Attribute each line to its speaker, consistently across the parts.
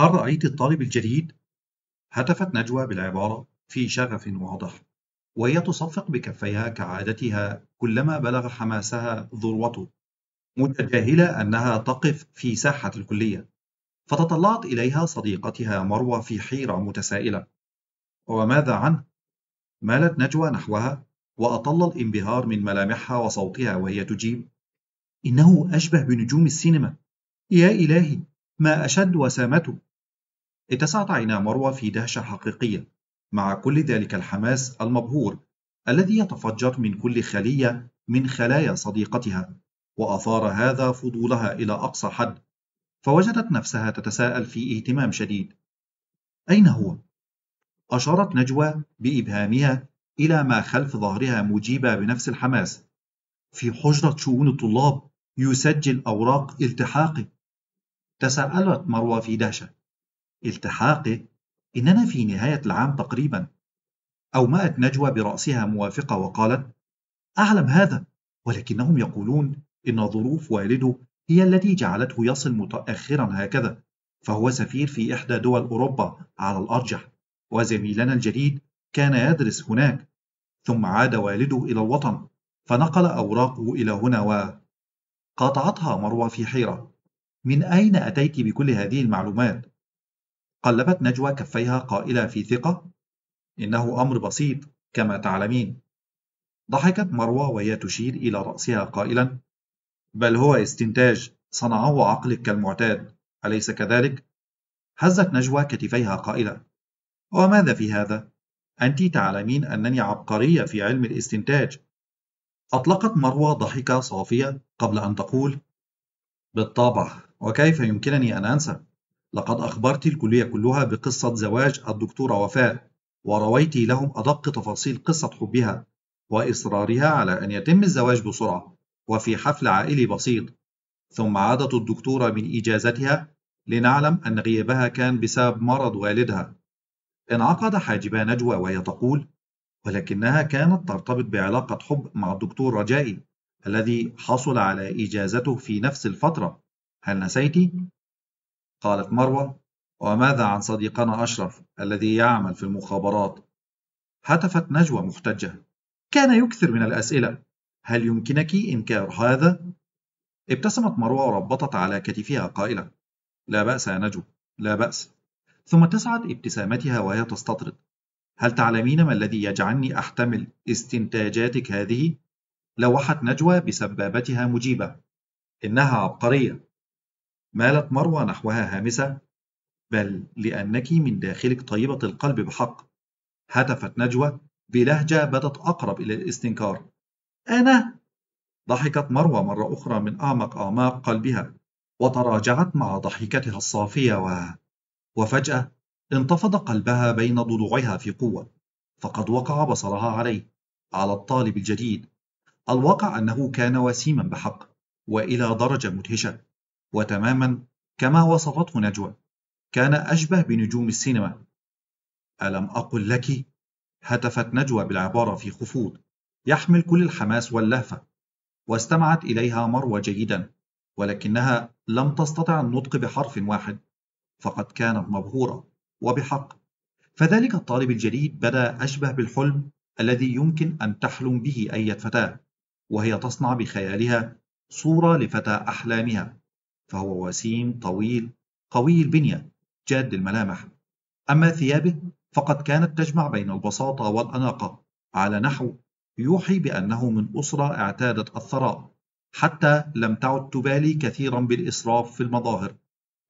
Speaker 1: هل رأيت الطالب الجديد؟ هتفت نجوى بالعبارة في شغف واضح وهي تصفق بكفيها كعادتها كلما بلغ حماسها ذروته متجاهلة أنها تقف في ساحة الكلية فتطلعت إليها صديقتها مروة في حيرة متسائلة وماذا عنه؟ مالت نجوى نحوها وأطل الانبهار من ملامحها وصوتها وهي تجيب إنه أشبه بنجوم السينما يا إلهي ما أشد وسامته اتسعت عينا مروة في دهشة حقيقية مع كل ذلك الحماس المبهور الذي يتفجر من كل خلية من خلايا صديقتها وأثار هذا فضولها إلى أقصى حد فوجدت نفسها تتساءل في اهتمام شديد أين هو؟ أشارت نجوى بإبهامها إلى ما خلف ظهرها مجيبة بنفس الحماس في حجرة شؤون الطلاب يسجل أوراق التحاقي تساءلت مروة في دهشة التحاقه إننا في نهاية العام تقريبا أومأت نجوى برأسها موافقة وقالت أعلم هذا ولكنهم يقولون إن ظروف والده هي التي جعلته يصل متأخرا هكذا فهو سفير في إحدى دول أوروبا على الأرجح وزميلنا الجديد كان يدرس هناك ثم عاد والده إلى الوطن فنقل أوراقه إلى هنا و قاطعتها مروة في حيرة من أين أتيت بكل هذه المعلومات؟ قلبت نجوى كفيها قائلة في ثقة: إنه أمر بسيط كما تعلمين. ضحكت مروى وهي تشير إلى رأسها قائلا: بل هو استنتاج صنعه عقلك كالمعتاد، أليس كذلك؟ هزت نجوى كتفيها قائلة: وماذا في هذا؟ أنت تعلمين أنني عبقرية في علم الاستنتاج. أطلقت مروى ضحكة صافية قبل أن تقول: بالطبع، وكيف يمكنني أن أنسى؟ لقد أخبرت الكلية كلها بقصة زواج الدكتورة وفاء ورويت لهم أدق تفاصيل قصة حبها وإصرارها على أن يتم الزواج بسرعة وفي حفل عائلي بسيط ثم عادت الدكتورة من إجازتها لنعلم أن غيابها كان بسبب مرض والدها انعقد حاجبا نجوى وهي تقول ولكنها كانت ترتبط بعلاقة حب مع الدكتور رجائي الذي حصل على إجازته في نفس الفترة هل نسيتِ؟ قالت مروة وماذا عن صديقنا أشرف الذي يعمل في المخابرات؟ هتفت نجوى محتجة كان يكثر من الأسئلة هل يمكنك إنكار هذا؟ ابتسمت مروة وربطت على كتفها قائلة لا بأس يا نجوى لا بأس ثم تسعد ابتسامتها وهي تستطرد هل تعلمين ما الذي يجعلني أحتمل استنتاجاتك هذه؟ لوحت نجوى بسبابتها مجيبة إنها عبقرية مالت مروة نحوها هامسة بل لأنك من داخلك طيبة القلب بحق هتفت نجوى بلهجة بدت أقرب إلى الاستنكار أنا؟ ضحكت مروة مرة أخرى من أعمق أعماق قلبها وتراجعت مع ضحكتها الصافية و... وفجأة انتفض قلبها بين ضلوعها في قوة فقد وقع بصرها عليه على الطالب الجديد الواقع أنه كان وسيما بحق وإلى درجة مدهشة وتماما كما وصفته نجوى كان أشبه بنجوم السينما ألم أقل لك؟ هتفت نجوى بالعبارة في خفوض يحمل كل الحماس واللهفة واستمعت إليها مروى جيدا ولكنها لم تستطع النطق بحرف واحد فقد كانت مبهورة وبحق فذلك الطالب الجديد بدا أشبه بالحلم الذي يمكن أن تحلم به أي فتاة وهي تصنع بخيالها صورة لفتى أحلامها فهو وسيم طويل قوي البنية جاد الملامح أما ثيابه فقد كانت تجمع بين البساطة والأناقة على نحو يوحي بأنه من أسرة اعتادت الثراء حتى لم تعد تبالي كثيرا بالإسراف في المظاهر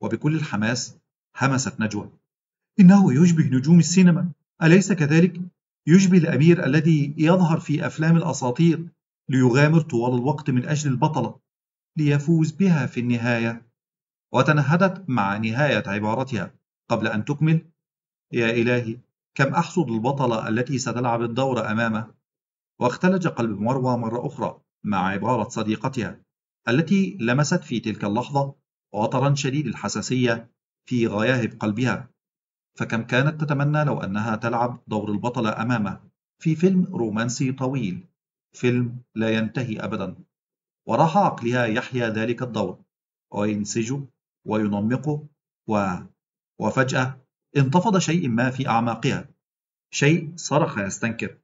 Speaker 1: وبكل الحماس همست نجوى إنه يشبه نجوم السينما أليس كذلك؟ يشبه الأمير الذي يظهر في أفلام الأساطير ليغامر طوال الوقت من أجل البطلة ليفوز بها في النهاية وتنهدت مع نهاية عبارتها قبل أن تكمل يا إلهي كم أحصد البطلة التي ستلعب الدور أمامه واختلج قلب مروى مرة أخرى مع عبارة صديقتها التي لمست في تلك اللحظة وطرا شديد الحساسية في غياهب قلبها فكم كانت تتمنى لو أنها تلعب دور البطلة أمامه في فيلم رومانسي طويل فيلم لا ينتهي أبداً وراح عقلها يحيا ذلك الدور وينسجه وينمقه و... وفجأة انتفض شيء ما في أعماقها شيء صرخ يستنكر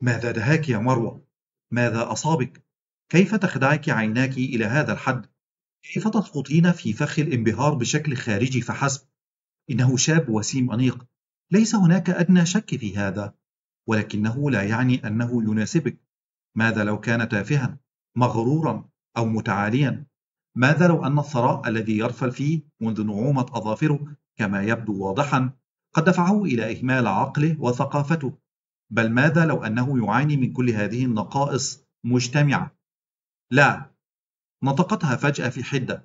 Speaker 1: ماذا دهاك يا مروة؟ ماذا أصابك؟ كيف تخدعك عيناك إلى هذا الحد؟ كيف تسقطين في فخ الانبهار بشكل خارجي فحسب؟ إنه شاب وسيم أنيق ليس هناك أدنى شك في هذا ولكنه لا يعني أنه يناسبك ماذا لو كان تافها؟ مغرورا أو متعاليا ماذا لو أن الثراء الذي يرفل فيه منذ نعومة أظافره كما يبدو واضحا قد دفعه إلى إهمال عقله وثقافته بل ماذا لو أنه يعاني من كل هذه النقائص مجتمعة لا نطقتها فجأة في حدة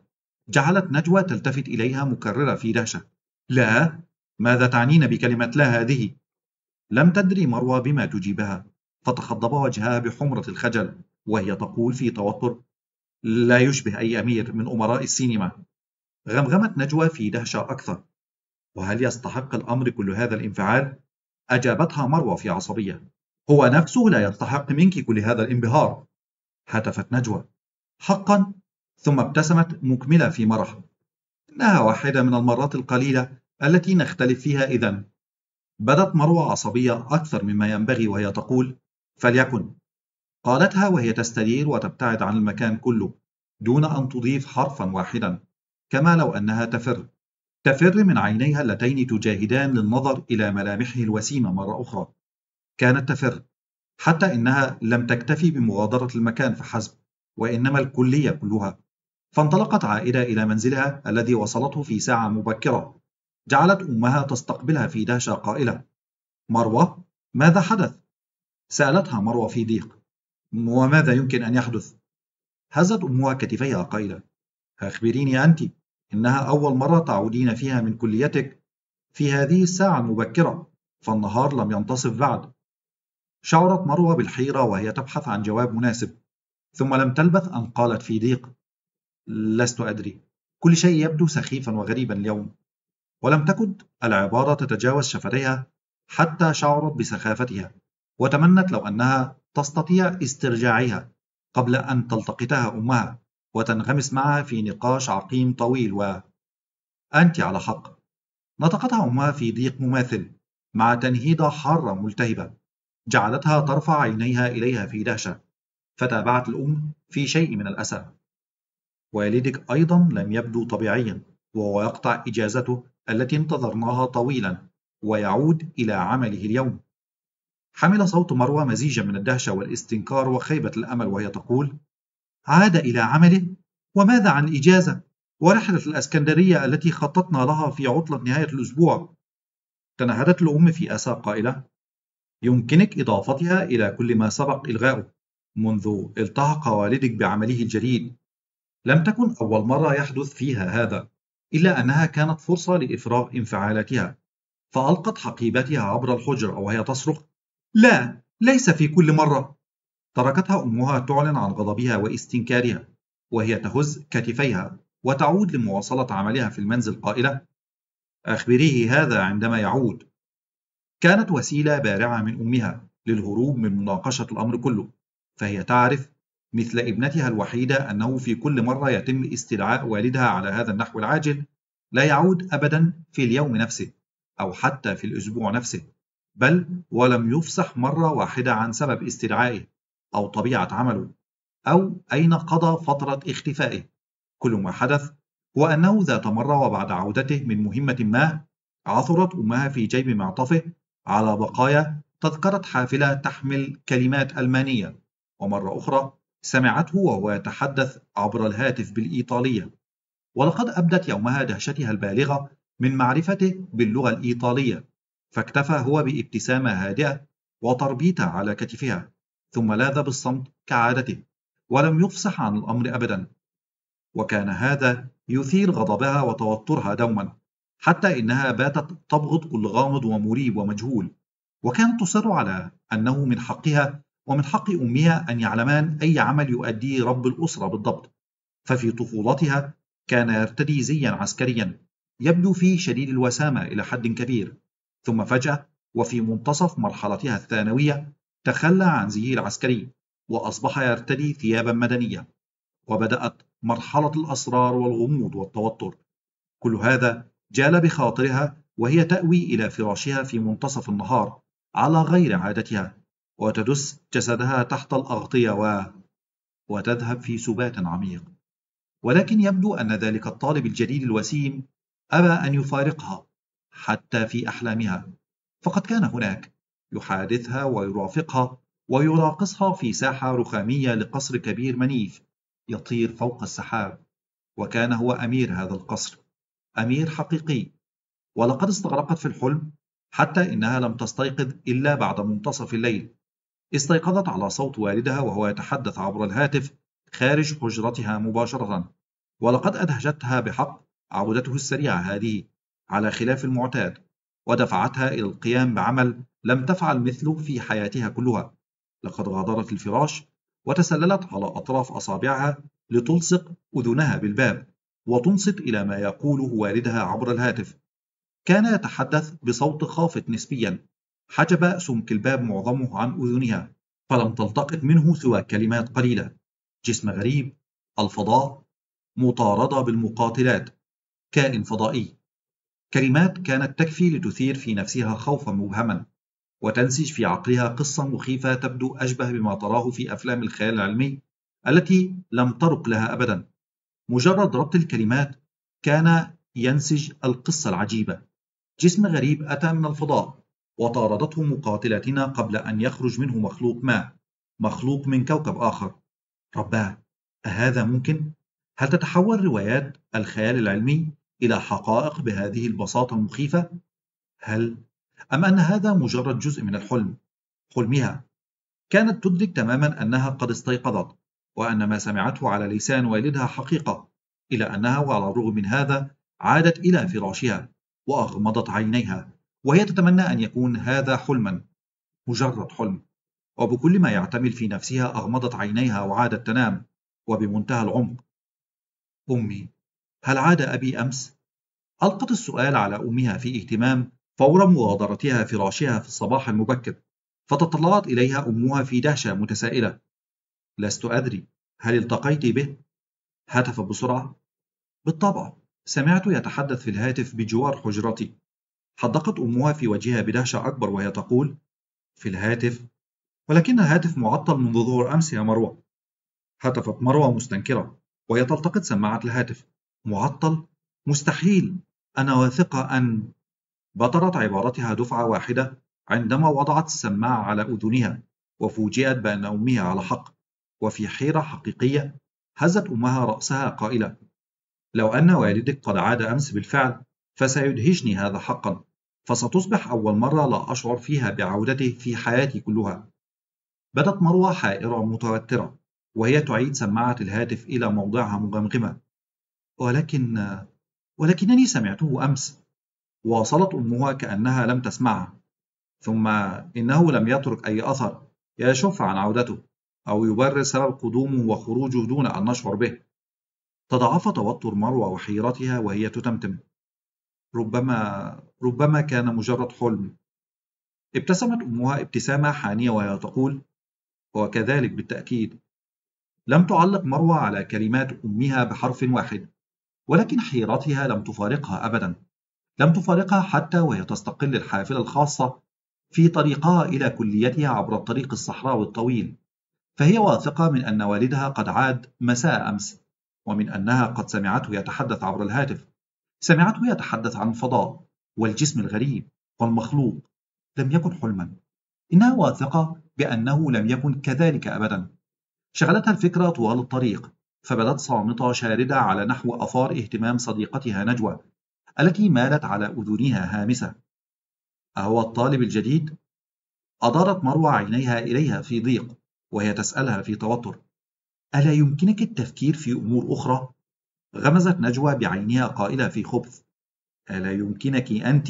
Speaker 1: جعلت نجوى تلتفت إليها مكررة في دهشة لا ماذا تعنين بكلمة لا هذه؟ لم تدري مروى بما تجيبها فتخضب وجهها بحمرة الخجل وهي تقول في توتر لا يشبه أي أمير من أمراء السينما غمغمت نجوى في دهشة أكثر وهل يستحق الأمر كل هذا الانفعال؟ أجابتها مروة في عصبية هو نفسه لا يستحق منك كل هذا الانبهار هتفت نجوى حقا ثم ابتسمت مكملة في مرح إنها واحدة من المرات القليلة التي نختلف فيها إذا بدت مروة عصبية أكثر مما ينبغي وهي تقول فليكن قالتها وهي تستدير وتبتعد عن المكان كله دون أن تضيف حرفا واحدا كما لو أنها تفر تفر من عينيها اللتين تجاهدان للنظر إلى ملامحه الوسيمة مرة أخرى كانت تفر حتى إنها لم تكتفي بمغادرة المكان فحسب وإنما الكلية كلها فانطلقت عائدة إلى منزلها الذي وصلته في ساعة مبكرة جعلت أمها تستقبلها في دهشة قائلة مروة ماذا حدث؟ سألتها مروة في ضيق وماذا يمكن أن يحدث؟ هزت أمها كتفيها قائلة أخبريني أنت إنها أول مرة تعودين فيها من كليتك في هذه الساعة المبكرة فالنهار لم ينتصف بعد شعرت مروة بالحيرة وهي تبحث عن جواب مناسب ثم لم تلبث أن قالت في ضيق لست أدري كل شيء يبدو سخيفا وغريبا اليوم ولم تكد العبارة تتجاوز شفتيها حتى شعرت بسخافتها وتمنت لو أنها تستطيع استرجاعها قبل أن تلتقطها أمها وتنغمس معها في نقاش عقيم طويل و أنت على حق نطقتها أمها في ضيق مماثل مع تنهيدة حارة ملتهبة جعلتها ترفع عينيها إليها في دهشة فتابعت الأم في شيء من الأسى والدك أيضا لم يبدو طبيعيا وهو يقطع إجازته التي انتظرناها طويلا ويعود إلى عمله اليوم حمل صوت مروى مزيجا من الدهشة والاستنكار وخيبة الأمل وهي تقول: عاد إلى عمله؟ وماذا عن إجازة؟ ورحلة الأسكندرية التي خططنا لها في عطلة نهاية الأسبوع؟ تنهدت الأم في أسى قائلة: يمكنك إضافتها إلى كل ما سبق إلغاؤه منذ التحق والدك بعمله الجديد. لم تكن أول مرة يحدث فيها هذا، إلا أنها كانت فرصة لإفراغ انفعالاتها، فألقت حقيبتها عبر الحجرة وهي تصرخ: لا ليس في كل مرة تركتها أمها تعلن عن غضبها واستنكارها وهي تهز كتفيها وتعود لمواصلة عملها في المنزل قائلة أخبريه هذا عندما يعود كانت وسيلة بارعة من أمها للهروب من مناقشة الأمر كله فهي تعرف مثل ابنتها الوحيدة أنه في كل مرة يتم استدعاء والدها على هذا النحو العاجل لا يعود أبدا في اليوم نفسه أو حتى في الأسبوع نفسه بل ولم يفصح مرة واحدة عن سبب استدعائه أو طبيعة عمله أو أين قضى فترة اختفائه كل ما حدث هو أنه ذات مرة وبعد عودته من مهمة ما عثرت أمها في جيب معطفه على بقايا تذكرة حافلة تحمل كلمات ألمانية ومرة أخرى سمعته وهو يتحدث عبر الهاتف بالإيطالية ولقد أبدت يومها دهشتها البالغة من معرفته باللغة الإيطالية فاكتفى هو بابتسامة هادئة وتربيطة على كتفها ثم لاذ بالصمت كعادته ولم يفصح عن الأمر أبدا وكان هذا يثير غضبها وتوترها دوما حتى إنها باتت تبغض كل غامض ومريب ومجهول وكانت تصر على أنه من حقها ومن حق أمها أن يعلمان أي عمل يؤديه رب الأسرة بالضبط ففي طفولتها كان يرتدي زيا عسكريا يبدو فيه شديد الوسامة إلى حد كبير ثم فجأة وفي منتصف مرحلتها الثانوية تخلى عن زيه العسكري وأصبح يرتدي ثيابا مدنية وبدأت مرحلة الأسرار والغموض والتوتر كل هذا جال بخاطرها وهي تأوي إلى فراشها في منتصف النهار على غير عادتها وتدس جسدها تحت الأغطية و... وتذهب في سبات عميق ولكن يبدو أن ذلك الطالب الجديد الوسيم أبى أن يفارقها حتى في أحلامها فقد كان هناك يحادثها ويرافقها ويراقصها في ساحة رخامية لقصر كبير منيف يطير فوق السحاب وكان هو أمير هذا القصر أمير حقيقي ولقد استغرقت في الحلم حتى إنها لم تستيقظ إلا بعد منتصف الليل استيقظت على صوت والدها وهو يتحدث عبر الهاتف خارج حجرتها مباشرة ولقد أدهشتها بحق عودته السريعة هذه على خلاف المعتاد ودفعتها إلى القيام بعمل لم تفعل مثله في حياتها كلها لقد غادرت الفراش وتسللت على أطراف أصابعها لتلصق أذنها بالباب وتنصت إلى ما يقوله والدها عبر الهاتف كان يتحدث بصوت خافت نسبيا حجب سمك الباب معظمه عن أذنها فلم تلتقط منه سوى كلمات قليلة جسم غريب الفضاء مطاردة بالمقاتلات كائن فضائي كلمات كانت تكفي لتثير في نفسها خوفا مبهما وتنسج في عقلها قصة مخيفة تبدو أشبه بما تراه في أفلام الخيال العلمي التي لم ترق لها أبدا مجرد ربط الكلمات كان ينسج القصة العجيبة جسم غريب أتى من الفضاء وطاردته مقاتلتنا قبل أن يخرج منه مخلوق ما مخلوق من كوكب آخر رباه أهذا ممكن؟ هل تتحول روايات الخيال العلمي إلى حقائق بهذه البساطة المخيفة؟ هل أم أن هذا مجرد جزء من الحلم حلمها كانت تدرك تماما أنها قد استيقظت وأن ما سمعته على لسان والدها حقيقة إلى أنها وعلى الرغم من هذا عادت إلى فراشها وأغمضت عينيها وهي تتمنى أن يكون هذا حلما مجرد حلم وبكل ما يعتمل في نفسها أغمضت عينيها وعادت تنام وبمنتهى العمق أمي هل عاد أبي أمس؟ ألقت السؤال على أمها في اهتمام فور مغادرتها فراشها في الصباح المبكر فتطلعت إليها أمها في دهشة متسائلة لست أدري هل التقيت به؟ هتف بسرعة بالطبع سمعت يتحدث في الهاتف بجوار حجرتي حدقت أمها في وجهها بدهشة أكبر وهي تقول في الهاتف ولكن الهاتف معطل منذ ظهر أمس يا مروة هتفت مروة مستنكرة وهي تلتقط سماعة الهاتف معطل مستحيل انا واثقه ان بطرت عبارتها دفعه واحده عندما وضعت السماعه على اذنها وفوجئت بان امها على حق وفي حيره حقيقيه هزت امها راسها قائله لو ان والدك قد عاد امس بالفعل فسيدهشني هذا حقا فستصبح اول مره لا اشعر فيها بعودته في حياتي كلها بدت مروه حائره متوتره وهي تعيد سماعه الهاتف الى موضعها مغمغمه ولكن ولكنني سمعته أمس واصلت أمها كأنها لم تسمعه ثم إنه لم يترك أي أثر يشف عن عودته أو يبرر سبب قدومه وخروجه دون أن نشعر به تضاعف توتر مروى وحيرتها وهي تتمتم ربما ربما كان مجرد حلم ابتسمت أمها ابتسامة حانية وهي تقول وكذلك بالتأكيد لم تعلق مروى على كلمات أمها بحرف واحد ولكن حيرتها لم تفارقها أبدا لم تفارقها حتى وهي تستقل الحافلة الخاصة في طريقها إلى كليتها عبر الطريق الصحراوي الطويل فهي واثقة من أن والدها قد عاد مساء أمس ومن أنها قد سمعته يتحدث عبر الهاتف سمعته يتحدث عن الفضاء والجسم الغريب والمخلوق لم يكن حلما إنها واثقة بأنه لم يكن كذلك أبدا شغلتها الفكرة طوال الطريق فبدت صامتة شاردة على نحو أثار اهتمام صديقتها نجوى التي مالت على أذنها هامسة أهو الطالب الجديد؟ أدارت مروى عينيها إليها في ضيق وهي تسألها في توتر ألا يمكنك التفكير في أمور أخرى؟ غمزت نجوى بعينها قائلة في خبث ألا يمكنك أنت؟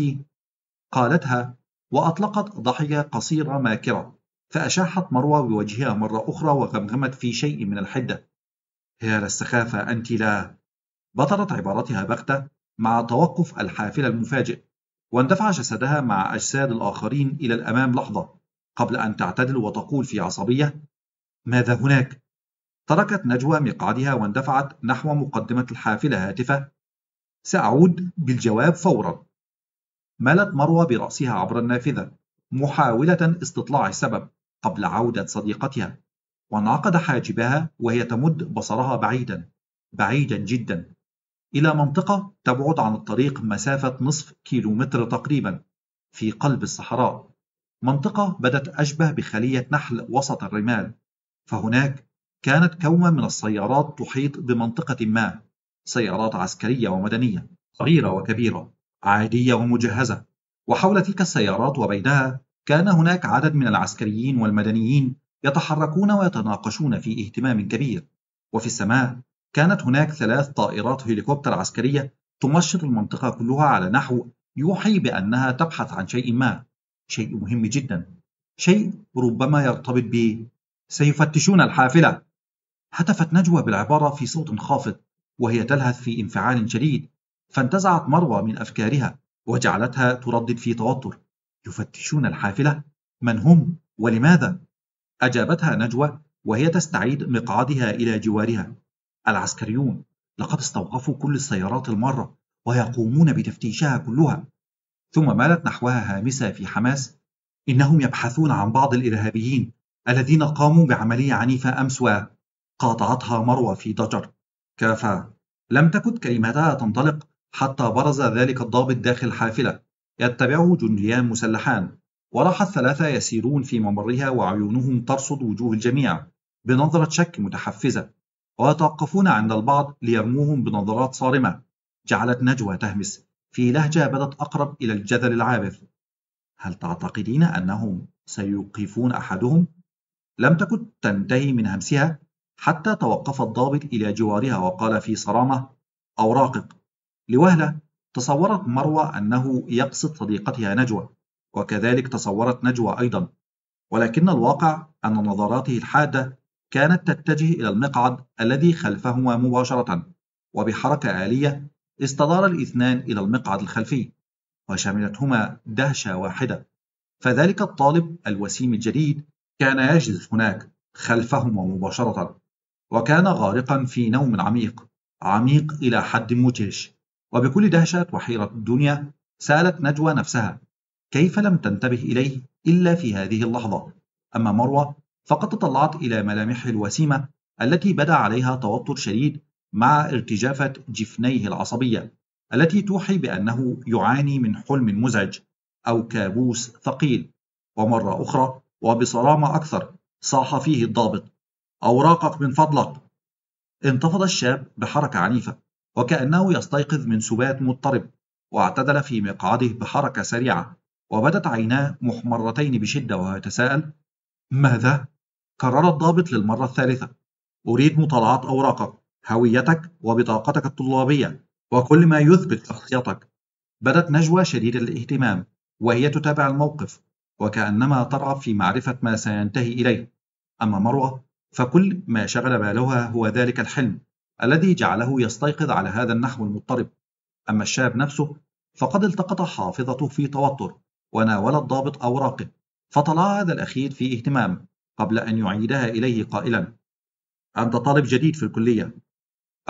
Speaker 1: قالتها وأطلقت ضحكة قصيرة ماكرة فأشاحت مروى بوجهها مرة أخرى وغمغمت في شيء من الحدة هير السخافة أنت لا بطلت عبارتها بغتة مع توقف الحافلة المفاجئ واندفع جسدها مع أجساد الآخرين إلى الأمام لحظة قبل أن تعتدل وتقول في عصبية ماذا هناك؟ تركت نجوى مقعدها واندفعت نحو مقدمة الحافلة هاتفة سأعود بالجواب فورا مالت مروى برأسها عبر النافذة محاولة استطلاع السبب قبل عودة صديقتها وانعقد حاجبها وهي تمد بصرها بعيدا بعيدا جدا إلى منطقة تبعد عن الطريق مسافة نصف كيلومتر تقريبا في قلب الصحراء منطقة بدت أشبه بخلية نحل وسط الرمال فهناك كانت كومة من السيارات تحيط بمنطقة ما سيارات عسكرية ومدنية صغيرة وكبيرة عادية ومجهزة وحول تلك السيارات وبينها كان هناك عدد من العسكريين والمدنيين يتحركون ويتناقشون في اهتمام كبير وفي السماء كانت هناك ثلاث طائرات هليكوبتر عسكرية تمشط المنطقة كلها على نحو يوحي بأنها تبحث عن شيء ما شيء مهم جدا شيء ربما يرتبط ب سيفتشون الحافلة هتفت نجوى بالعبارة في صوت خافت وهي تلهث في انفعال شديد فانتزعت مروى من أفكارها وجعلتها تردد في توتر يفتشون الحافلة من هم ولماذا أجابتها نجوى وهي تستعيد مقعدها إلى جوارها العسكريون لقد استوقفوا كل السيارات المارة ويقومون بتفتيشها كلها ثم مالت نحوها هامسة في حماس إنهم يبحثون عن بعض الإرهابيين الذين قاموا بعملية عنيفة أمس وقاطعتها مروة في ضجر كفى لم تكد كلمتها تنطلق حتى برز ذلك الضابط داخل حافلة يتبعه جنديان مسلحان وراح الثلاثة يسيرون في ممرها وعيونهم ترصد وجوه الجميع بنظرة شك متحفزة ويتوقفون عند البعض ليرموهم بنظرات صارمة جعلت نجوى تهمس في لهجة بدت أقرب إلى الجدل العابث هل تعتقدين أنهم سيوقفون أحدهم؟ لم تكن تنتهي من همسها حتى توقف الضابط إلى جوارها وقال في صرامة أوراقك لوهلة تصورت مروى أنه يقصد صديقتها نجوى وكذلك تصورت نجوى أيضا ولكن الواقع أن نظراته الحادة كانت تتجه إلى المقعد الذي خلفهما مباشرة وبحركة آلية استدار الاثنان إلى المقعد الخلفي وشملتهما دهشة واحدة فذلك الطالب الوسيم الجديد كان يجلس هناك خلفهما مباشرة وكان غارقا في نوم عميق عميق إلى حد مدهش وبكل دهشة وحيرة الدنيا سألت نجوى نفسها كيف لم تنتبه إليه إلا في هذه اللحظة؟ أما مروة فقد تطلعت إلى ملامح الوسيمة التي بدا عليها توتر شديد مع ارتجافة جفنيه العصبية التي توحي بأنه يعاني من حلم مزعج أو كابوس ثقيل ومرة أخرى وبصرامة أكثر صاح فيه الضابط أوراقك من فضلك انتفض الشاب بحركة عنيفة وكأنه يستيقظ من سبات مضطرب واعتدل في مقعده بحركة سريعة وبدت عيناه محمرتين بشدة وهو يتساءل ماذا؟ كرر الضابط للمرة الثالثة أريد مطالعة أوراقك هويتك وبطاقتك الطلابية وكل ما يثبت شخصيتك بدت نجوى شديدة الاهتمام وهي تتابع الموقف وكأنما ترغب في معرفة ما سينتهي إليه أما مروة فكل ما شغل بالها هو ذلك الحلم الذي جعله يستيقظ على هذا النحو المضطرب أما الشاب نفسه فقد التقط حافظته في توتر وناول الضابط أوراقه فطلع هذا الأخير في اهتمام قبل أن يعيدها إليه قائلا أنت طالب جديد في الكلية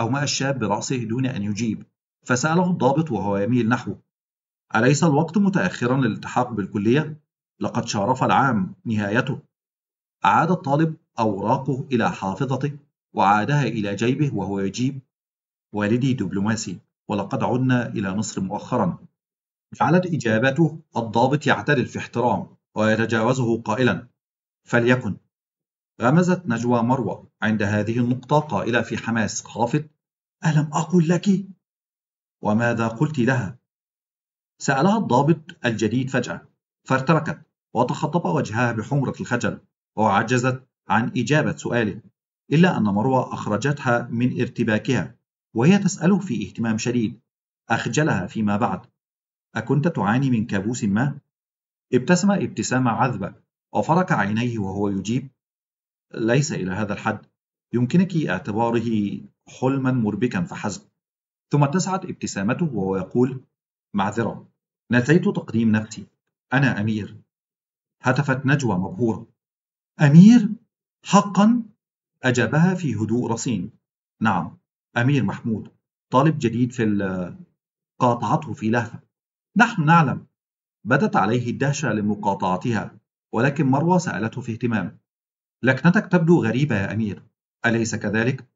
Speaker 1: أومأ الشاب برأسه دون أن يجيب فسأله الضابط وهو يميل نحوه أليس الوقت متأخرا للالتحاق بالكلية؟ لقد شارف العام نهايته أعاد الطالب أوراقه إلى حافظته وعادها إلى جيبه وهو يجيب والدي دبلوماسي ولقد عدنا إلى مصر مؤخرا جعلت إجابته الضابط يعترف في احترام ويتجاوزه قائلا فليكن غمزت نجوى مروى عند هذه النقطة قائلة في حماس خافت ألم أقل لك؟ وماذا قلت لها؟ سألها الضابط الجديد فجأة فارتبكت وتخطب وجهها بحمرة الخجل وعجزت عن إجابة سؤاله إلا أن مروى أخرجتها من ارتباكها وهي تسأله في اهتمام شديد أخجلها فيما بعد أكنت تعاني من كابوس ما؟ ابتسم ابتسامة عذبة وفرك عينيه وهو يجيب: ليس إلى هذا الحد، يمكنك اعتباره حلمًا مربكًا فحسب. ثم اتسعت ابتسامته وهو يقول: معذرة، نسيت تقديم نفسي، أنا أمير. هتفت نجوى مبهورة. أمير؟ حقًا؟ أجابها في هدوء رصين. نعم، أمير محمود، طالب جديد في قاطعته في لهفة. نحن نعلم بدت عليه الدهشة لمقاطعتها ولكن مروى سألته في اهتمام لكنتك تبدو غريبة يا أمير أليس كذلك؟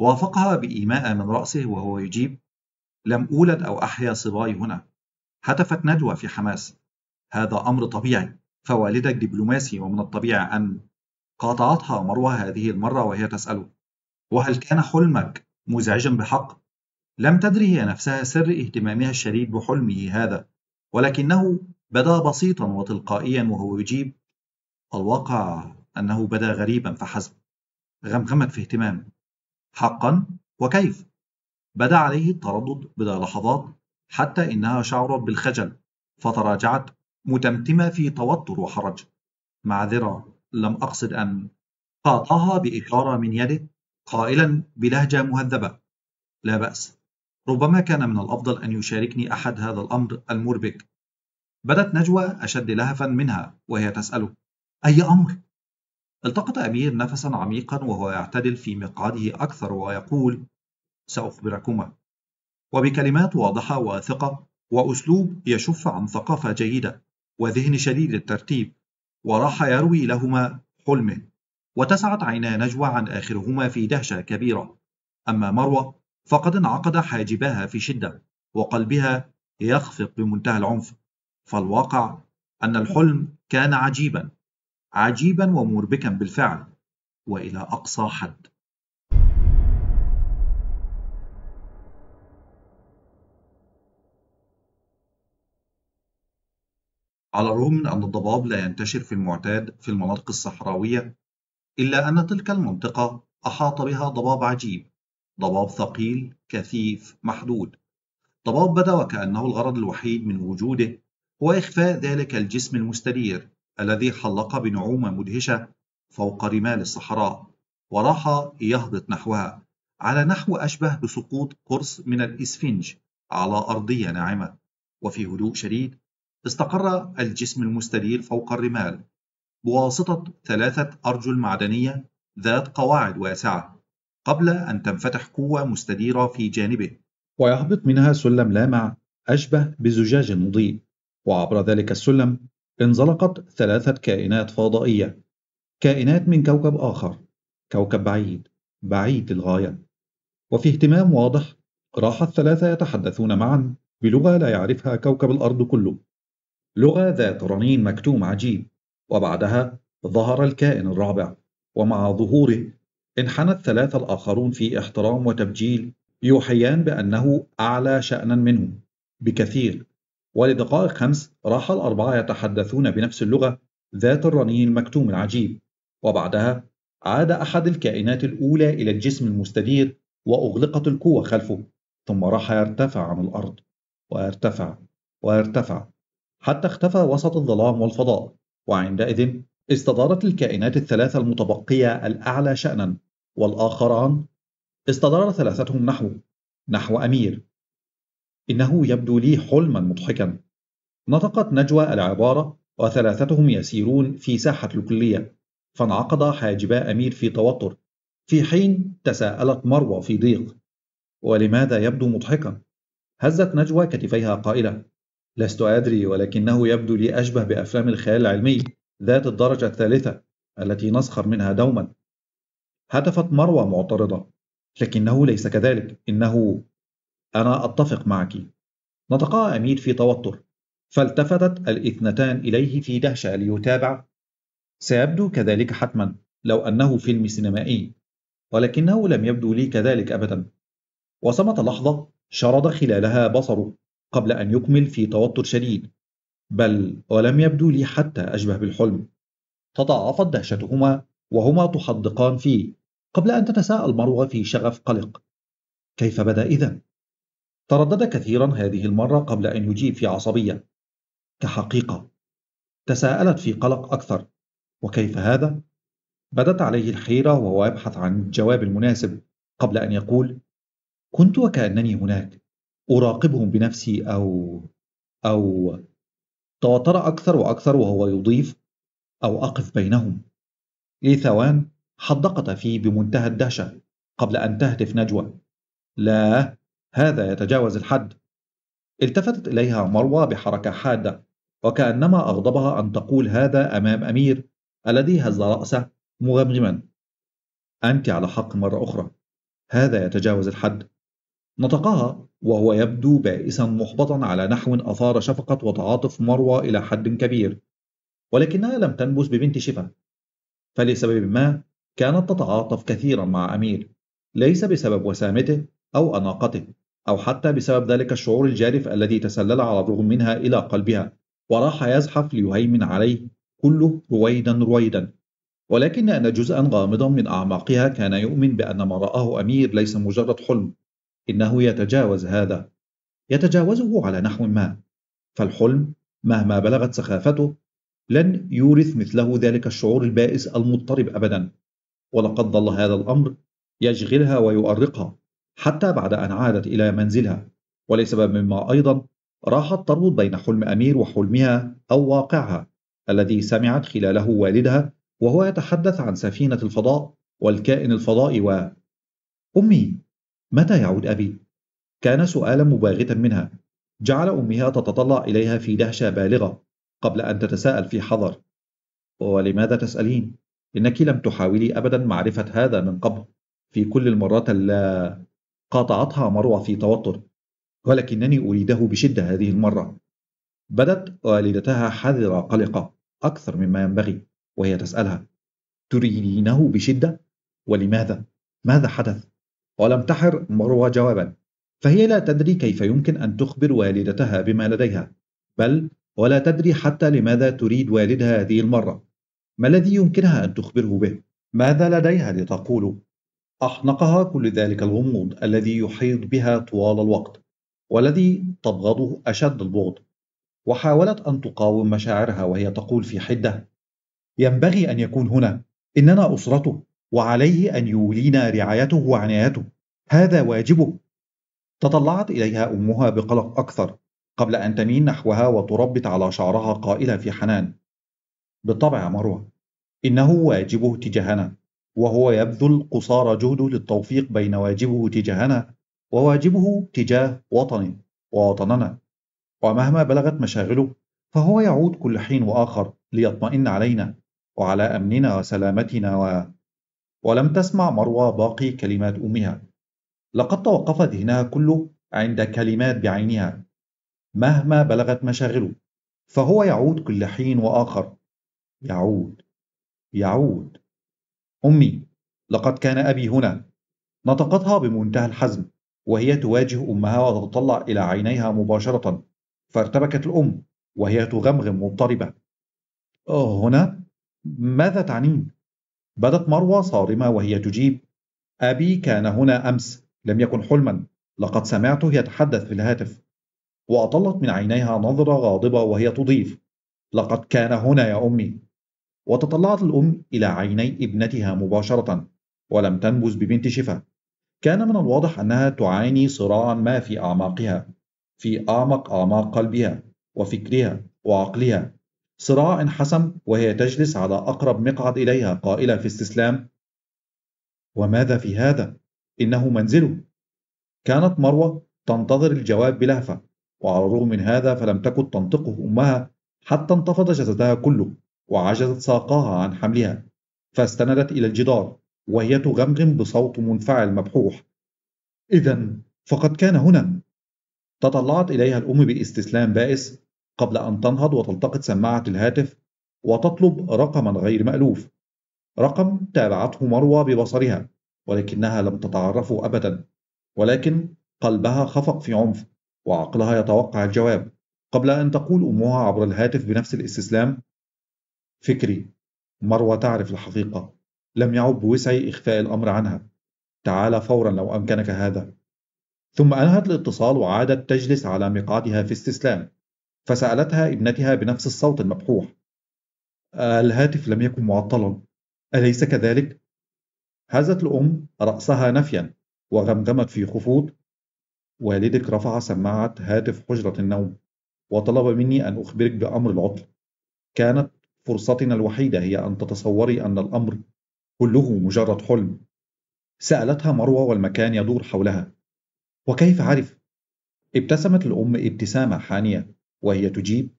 Speaker 1: وافقها بإيماء من رأسه وهو يجيب لم أولد أو أحيا صباي هنا هتفت ندوة في حماس هذا أمر طبيعي فوالدك دبلوماسي ومن الطبيعي أن قاطعتها مروى هذه المرة وهي تسأله وهل كان حلمك مزعجا بحق؟ لم تدري هي نفسها سر اهتمامها الشديد بحلمه هذا ولكنه بدا بسيطا وتلقائيا وهو يجيب الواقع انه بدا غريبا فحسب غمغمت في اهتمام حقا وكيف بدا عليه التردد بضع لحظات حتى انها شعرت بالخجل فتراجعت متمتمه في توتر وحرج معذره لم اقصد ان قاطعها باشاره من يده قائلا بلهجه مهذبه لا باس ربما كان من الأفضل أن يشاركني أحد هذا الأمر المربك بدت نجوى أشد لهفا منها وهي تسأله أي أمر؟ التقط أمير نفسا عميقا وهو يعتدل في مقعده أكثر ويقول سأخبركما وبكلمات واضحة واثقة وأسلوب يشف عن ثقافة جيدة وذهن شديد الترتيب وراح يروي لهما حلمه وتسعت عينا نجوى عن آخرهما في دهشة كبيرة أما مروى فقد انعقد حاجباها في شدة وقلبها يخفق بمنتهى العنف فالواقع أن الحلم كان عجيبا عجيبا ومربكا بالفعل وإلى أقصى حد على الرغم من أن الضباب لا ينتشر في المعتاد في المناطق الصحراوية إلا أن تلك المنطقة أحاط بها ضباب عجيب ضباب ثقيل كثيف محدود ضباب بدا وكأنه الغرض الوحيد من وجوده هو إخفاء ذلك الجسم المستدير الذي حلق بنعومة مدهشة فوق رمال الصحراء وراح يهبط نحوها على نحو أشبه بسقوط قرص من الإسفنج على أرضية ناعمة وفي هدوء شديد استقر الجسم المستدير فوق الرمال بواسطة ثلاثة أرجل معدنية ذات قواعد واسعة قبل أن تنفتح قوة مستديرة في جانبه ويهبط منها سلم لامع أشبه بزجاج مضيء وعبر ذلك السلم انزلقت ثلاثة كائنات فضائية كائنات من كوكب آخر كوكب بعيد بعيد للغاية وفي اهتمام واضح راح الثلاثة يتحدثون معا بلغة لا يعرفها كوكب الأرض كله لغة ذات رنين مكتوم عجيب وبعدها ظهر الكائن الرابع ومع ظهوره انحنى الثلاثة الآخرون في احترام وتبجيل يوحيان بأنه أعلى شأنا منه بكثير ولدقائق خمس راح الأربعة يتحدثون بنفس اللغة ذات الرنين المكتوم العجيب وبعدها عاد أحد الكائنات الأولى إلى الجسم المستدير وأغلقت القوة خلفه ثم راح يرتفع عن الأرض ويرتفع ويرتفع حتى اختفى وسط الظلام والفضاء وعندئذ استدارت الكائنات الثلاثة المتبقية الأعلى شأنا والآخران استدار ثلاثتهم نحوه نحو أمير إنه يبدو لي حلما مضحكا نطقت نجوى العبارة وثلاثتهم يسيرون في ساحة الكلية فانعقد حاجبا أمير في توتر في حين تساءلت مروة في ضيق ولماذا يبدو مضحكا؟ هزت نجوى كتفيها قائلة لست أدري ولكنه يبدو لي أشبه بأفلام الخيال العلمي ذات الدرجة الثالثة التي نسخر منها دوما هتفت مروة معترضة لكنه ليس كذلك إنه أنا أتفق معك نطقا أمير في توتر فالتفتت الاثنتان إليه في دهشة ليتابع سيبدو كذلك حتما لو أنه فيلم سينمائي ولكنه لم يبدو لي كذلك أبدا وصمت لحظة شرد خلالها بصره قبل أن يكمل في توتر شديد بل ولم يبدو لي حتى أشبه بالحلم تضاعفت دهشتهما وهما تحدقان فيه قبل أن تتساءل مروة في شغف قلق كيف بدا إذا؟ تردد كثيرا هذه المرة قبل أن يجيب في عصبية كحقيقة تساءلت في قلق أكثر وكيف هذا؟ بدت عليه الحيرة وهو يبحث عن الجواب المناسب قبل أن يقول كنت وكأنني هناك أراقبهم بنفسي أو أو توتر أكثر وأكثر وهو يضيف أو أقف بينهم لثوان حدقت فيه بمنتهى الدهشة قبل أن تهتف نجوى لا هذا يتجاوز الحد التفتت إليها مروى بحركة حادة وكأنما أغضبها أن تقول هذا أمام أمير الذي هز رأسه مغمغما أنت على حق مرة أخرى هذا يتجاوز الحد نطقها وهو يبدو بائسا محبطا على نحو أثار شفقة وتعاطف مروى إلى حد كبير ولكنها لم تنبس ببنت شفا فلسبب ما كانت تتعاطف كثيرا مع أمير ليس بسبب وسامته أو أناقته أو حتى بسبب ذلك الشعور الجارف الذي تسلل على الرغم منها إلى قلبها وراح يزحف ليهيمن عليه كله رويدا رويدا ولكن أن جزءا غامضا من أعماقها كان يؤمن بأن ما رآه أمير ليس مجرد حلم إنه يتجاوز هذا يتجاوزه على نحو ما فالحلم مهما بلغت سخافته لن يورث مثله ذلك الشعور البائس المضطرب أبدا ولقد ظل هذا الأمر يشغلها ويؤرقها حتى بعد أن عادت إلى منزلها ولسبب مما أيضا راحت تربط بين حلم أمير وحلمها أو واقعها الذي سمعت خلاله والدها وهو يتحدث عن سفينة الفضاء والكائن الفضائي و أمي متى يعود أبي؟ كان سؤالا مباغتا منها جعل أمها تتطلع إليها في دهشة بالغة قبل أن تتساءل في حذر ولماذا تسألين؟ إنك لم تحاولي أبدا معرفة هذا من قبل في كل المرات اللا قاطعتها مروة في توتر ولكنني أريده بشدة هذه المرة بدت والدتها حذرة قلقة أكثر مما ينبغي وهي تسألها تريدينه بشدة؟ ولماذا؟ ماذا حدث؟ ولم تحر مروة جوابا فهي لا تدري كيف يمكن أن تخبر والدتها بما لديها بل ولا تدري حتى لماذا تريد والدها هذه المرة ما الذي يمكنها أن تخبره به؟ ماذا لديها لتقول؟ أحنقها كل ذلك الغموض الذي يحيط بها طوال الوقت والذي تبغضه أشد البغض وحاولت أن تقاوم مشاعرها وهي تقول في حدة ينبغي أن يكون هنا إننا أسرته وعليه أن يولينا رعايته وعنايته هذا واجبه تطلعت إليها أمها بقلق أكثر قبل أن تميل نحوها وتربط على شعرها قائلة في حنان بالطبع يا مروة إنه واجبه تجاهنا وهو يبذل قصارى جهده للتوفيق بين واجبه تجاهنا وواجبه تجاه وطنه ووطننا ومهما بلغت مشاغله فهو يعود كل حين وآخر ليطمئن علينا وعلى أمننا وسلامتنا و... ولم تسمع مروة باقي كلمات أمها لقد توقف ذهنها كله عند كلمات بعينها مهما بلغت مشاغله فهو يعود كل حين وآخر يعود يعود أمي لقد كان أبي هنا نطقتها بمنتهى الحزم وهي تواجه أمها وتتطلع إلى عينيها مباشرة فارتبكت الأم وهي تغمغم مضطربة هنا؟ ماذا تعنين؟ بدت مروة صارمة وهي تجيب أبي كان هنا أمس لم يكن حلما لقد سمعته يتحدث في الهاتف وأطلت من عينيها نظرة غاضبة وهي تضيف لقد كان هنا يا أمي وتطلعت الأم إلى عيني ابنتها مباشرة ولم تنبز ببنت شفا كان من الواضح أنها تعاني صراعا ما في أعماقها في أعمق أعماق قلبها وفكرها وعقلها صراع انحسم وهي تجلس على أقرب مقعد إليها قائلة في استسلام وماذا في هذا؟ إنه منزله كانت مروة تنتظر الجواب بلهفة وعلى الرغم من هذا فلم تكن تنطقه أمها حتى انتفض جسدها كله وعجزت ساقاها عن حملها فاستندت إلى الجدار وهي تغمغم بصوت منفعل مبحوح إذا فقد كان هنا تطلعت إليها الأم باستسلام بائس قبل أن تنهض وتلتقط سماعة الهاتف وتطلب رقما غير مألوف رقم تابعته مروى ببصرها ولكنها لم تتعرفه أبدا ولكن قلبها خفق في عنف وعقلها يتوقع الجواب قبل أن تقول أمها عبر الهاتف بنفس الاستسلام فكري مروة تعرف الحقيقة لم يعب بوسعي إخفاء الأمر عنها تعال فورا لو أمكنك هذا ثم أنهت الاتصال وعادت تجلس على مقعدها في استسلام فسألتها ابنتها بنفس الصوت المبحوح الهاتف لم يكن معطلا أليس كذلك؟ هزت الأم رأسها نفيا وغمغمت في خفوت والدك رفع سماعة هاتف حجرة النوم وطلب مني أن أخبرك بأمر العطل كانت فرصتنا الوحيدة هي أن تتصوري أن الأمر كله مجرد حلم سألتها مروة والمكان يدور حولها وكيف عرف؟ ابتسمت الأم ابتسامة حانية وهي تجيب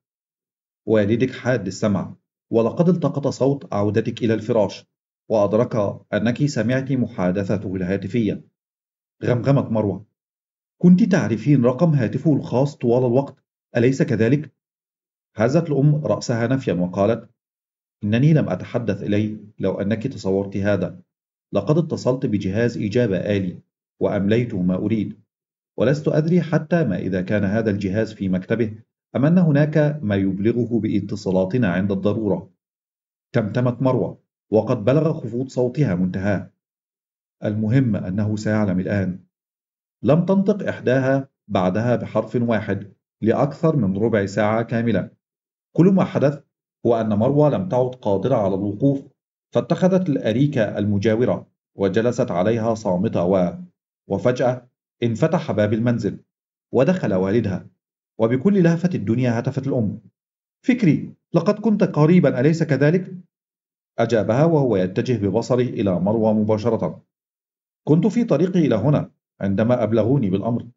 Speaker 1: والدك حاد السمع ولقد التقط صوت عودتك إلى الفراش وأدرك أنك سمعت محادثته الهاتفية غمغمت مروة كنت تعرفين رقم هاتفه الخاص طوال الوقت أليس كذلك؟ هزت الأم رأسها نفيا وقالت إنني لم أتحدث إليه لو أنك تصورت هذا لقد اتصلت بجهاز إجابة آلي وأمليت ما أريد ولست أدري حتى ما إذا كان هذا الجهاز في مكتبه أم أن هناك ما يبلغه باتصالاتنا عند الضرورة تمتمت مروة وقد بلغ خفوض صوتها منتهاه المهم أنه سيعلم الآن لم تنطق إحداها بعدها بحرف واحد لأكثر من ربع ساعة كاملة كل ما حدث هو أن مروى لم تعد قادرة على الوقوف فاتخذت الأريكة المجاورة وجلست عليها صامتة و... وفجأة انفتح باب المنزل ودخل والدها وبكل لهفة الدنيا هتفت الأم فكري لقد كنت قريبا أليس كذلك؟ أجابها وهو يتجه ببصره إلى مروى مباشرة كنت في طريقي إلى هنا عندما أبلغوني بالأمر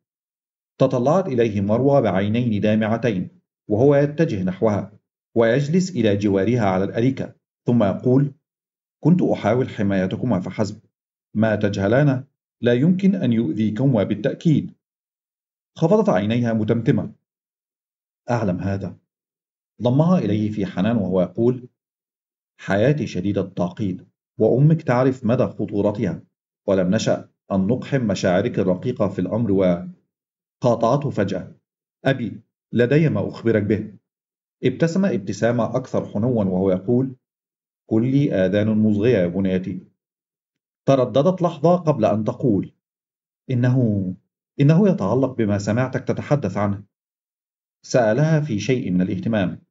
Speaker 1: تطلعت إليه مروى بعينين دامعتين وهو يتجه نحوها ويجلس إلى جوارها على الأريكة ثم يقول كنت أحاول حمايتكما فحسب ما تجهلانه لا يمكن أن يؤذيكما بالتأكيد خفضت عينيها متمتمة أعلم هذا ضمها إليه في حنان وهو يقول حياتي شديدة التعقيد وأمك تعرف مدى خطورتها ولم نشأ أن نقحم مشاعرك الرقيقة في الأمر و قاطعته فجأة أبي لدي ما أخبرك به ابتسم ابتسامة أكثر حنوا وهو يقول كلي آذان مصغية يا بنيتي ترددت لحظة قبل أن تقول إنه إنه يتعلق بما سمعتك تتحدث عنه سألها في شيء من الاهتمام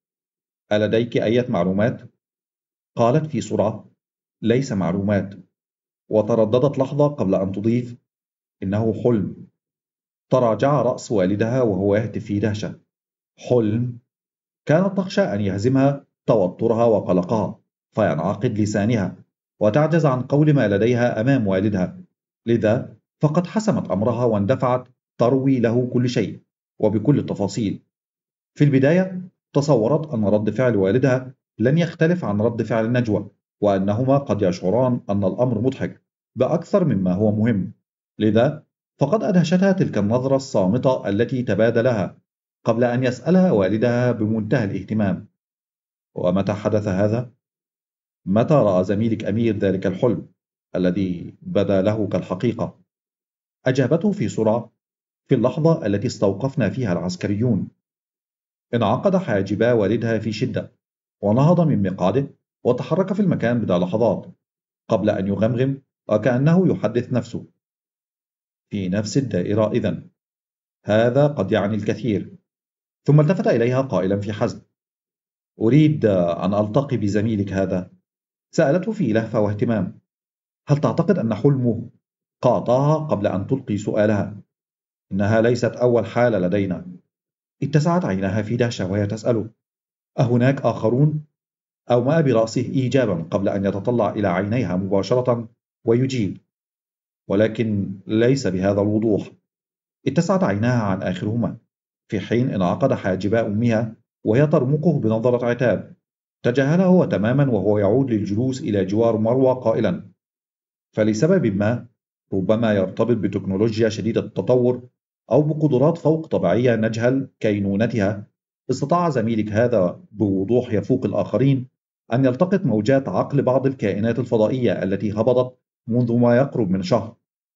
Speaker 1: ألديك أية معلومات؟ قالت في سرعة ليس معلومات وترددت لحظة قبل أن تضيف إنه حلم تراجع رأس والدها وهو يهتف في دهشة حلم كانت تخشى أن يهزمها توترها وقلقها فينعقد لسانها وتعجز عن قول ما لديها أمام والدها لذا فقد حسمت أمرها واندفعت تروي له كل شيء وبكل التفاصيل في البداية تصورت أن رد فعل والدها لن يختلف عن رد فعل نجوى وأنهما قد يشعران أن الأمر مضحك بأكثر مما هو مهم لذا فقد أدهشتها تلك النظرة الصامتة التي تبادلها قبل أن يسألها والدها بمنتهى الاهتمام ومتى حدث هذا؟ متى رأى زميلك أمير ذلك الحلم الذي بدا له كالحقيقة؟ أجابته في سرعة في اللحظة التي استوقفنا فيها العسكريون انعقد حاجبا والدها في شدة ونهض من مقعده وتحرك في المكان بضع لحظات قبل أن يغمغم وكأنه يحدث نفسه في نفس الدائرة إذا هذا قد يعني الكثير ثم التفت إليها قائلا في حزم أريد أن ألتقي بزميلك هذا سألته في لهفة واهتمام هل تعتقد أن حلمه قاطعها قبل أن تلقي سؤالها إنها ليست أول حالة لدينا اتسعت عيناها في دهشة وهي تسأله أهناك آخرون؟ أو ما برأسه إيجابا قبل أن يتطلع إلى عينيها مباشرة ويجيب ولكن ليس بهذا الوضوح اتسعت عيناها عن آخرهما في حين انعقد حاجباء أمها وهي ترمقه بنظرة عتاب تجاهله هو تماما وهو يعود للجلوس إلى جوار مروى قائلا فلسبب ما ربما يرتبط بتكنولوجيا شديدة التطور أو بقدرات فوق طبيعية نجهل كينونتها استطاع زميلك هذا بوضوح يفوق الآخرين أن يلتقط موجات عقل بعض الكائنات الفضائية التي هبطت منذ ما يقرب من شهر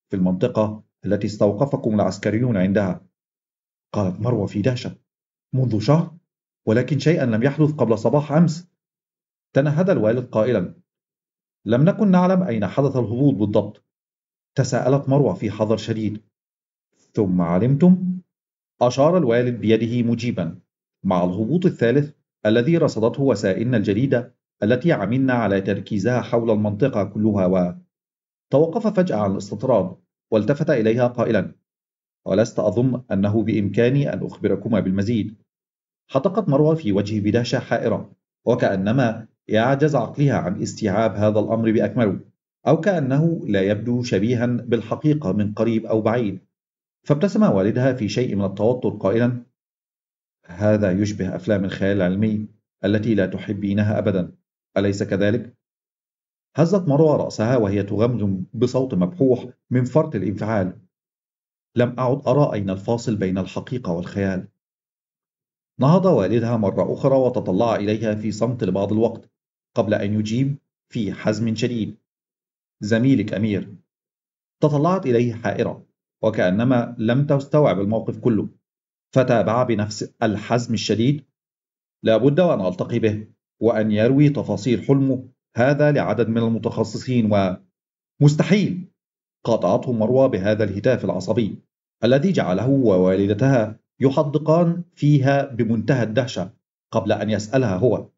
Speaker 1: في المنطقة التي استوقفكم العسكريون عندها قالت مروة في دهشة منذ شهر ولكن شيئا لم يحدث قبل صباح أمس تنهد الوالد قائلا لم نكن نعلم أين حدث الهبوط بالضبط تساءلت مروة في حذر شديد ثم علمتم؟ أشار الوالد بيده مجيبا مع الهبوط الثالث الذي رصدته وسائلنا الجديدة التي عملنا على تركيزها حول المنطقة كلها و توقف فجأة عن الاستطراد والتفت إليها قائلا ولست أظن أنه بإمكاني أن أخبركما بالمزيد حطقت مروى في وجهه بدهشة حائرة وكأنما يعجز عقلها عن استيعاب هذا الأمر بأكمله أو كأنه لا يبدو شبيها بالحقيقة من قريب أو بعيد فابتسم والدها في شيء من التوتر قائلا هذا يشبه أفلام الخيال العلمي التي لا تحبينها أبدا أليس كذلك؟ هزت مروة رأسها وهي تغمزم بصوت مبحوح من فرط الانفعال لم أعد أرى أين الفاصل بين الحقيقة والخيال نهض والدها مرة أخرى وتطلع إليها في صمت لبعض الوقت قبل أن يجيب في حزم شديد زميلك أمير تطلعت إليه حائرة وكأنما لم تستوعب الموقف كله فتابع بنفس الحزم الشديد لابد وأن ألتقي به وأن يروي تفاصيل حلمه هذا لعدد من المتخصصين و مستحيل قاطعته مروة بهذا الهتاف العصبي الذي جعله ووالدتها يحدقان فيها بمنتهى الدهشة قبل أن يسألها هو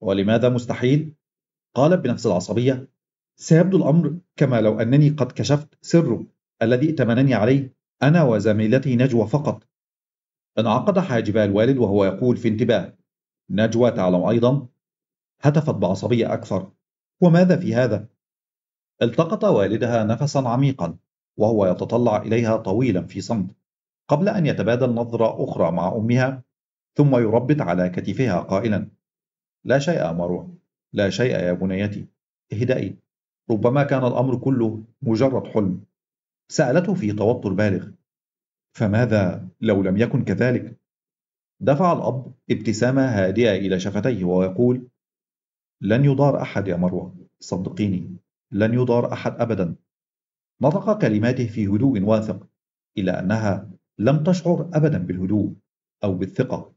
Speaker 1: ولماذا مستحيل؟ قالت بنفس العصبية سيبدو الأمر كما لو أنني قد كشفت سره الذي ائتمنني عليه أنا وزميلتي نجوى فقط انعقد حاجب الوالد وهو يقول في انتباه نجوى تعلم أيضا هتفت بعصبية أكثر وماذا في هذا؟ التقط والدها نفسا عميقا وهو يتطلع إليها طويلا في صمت قبل أن يتبادل نظرة أخرى مع أمها ثم يربط على كتفها قائلا لا شيء يا مروة لا شيء يا بنيتي اهدئي ربما كان الأمر كله مجرد حلم سألته في توتر بالغ فماذا لو لم يكن كذلك؟ دفع الأب ابتسامة هادئة إلى شفتيه ويقول لن يضار أحد يا مروة صدقيني لن يضار أحد أبدا نطق كلماته في هدوء واثق إلا أنها لم تشعر أبدا بالهدوء أو بالثقة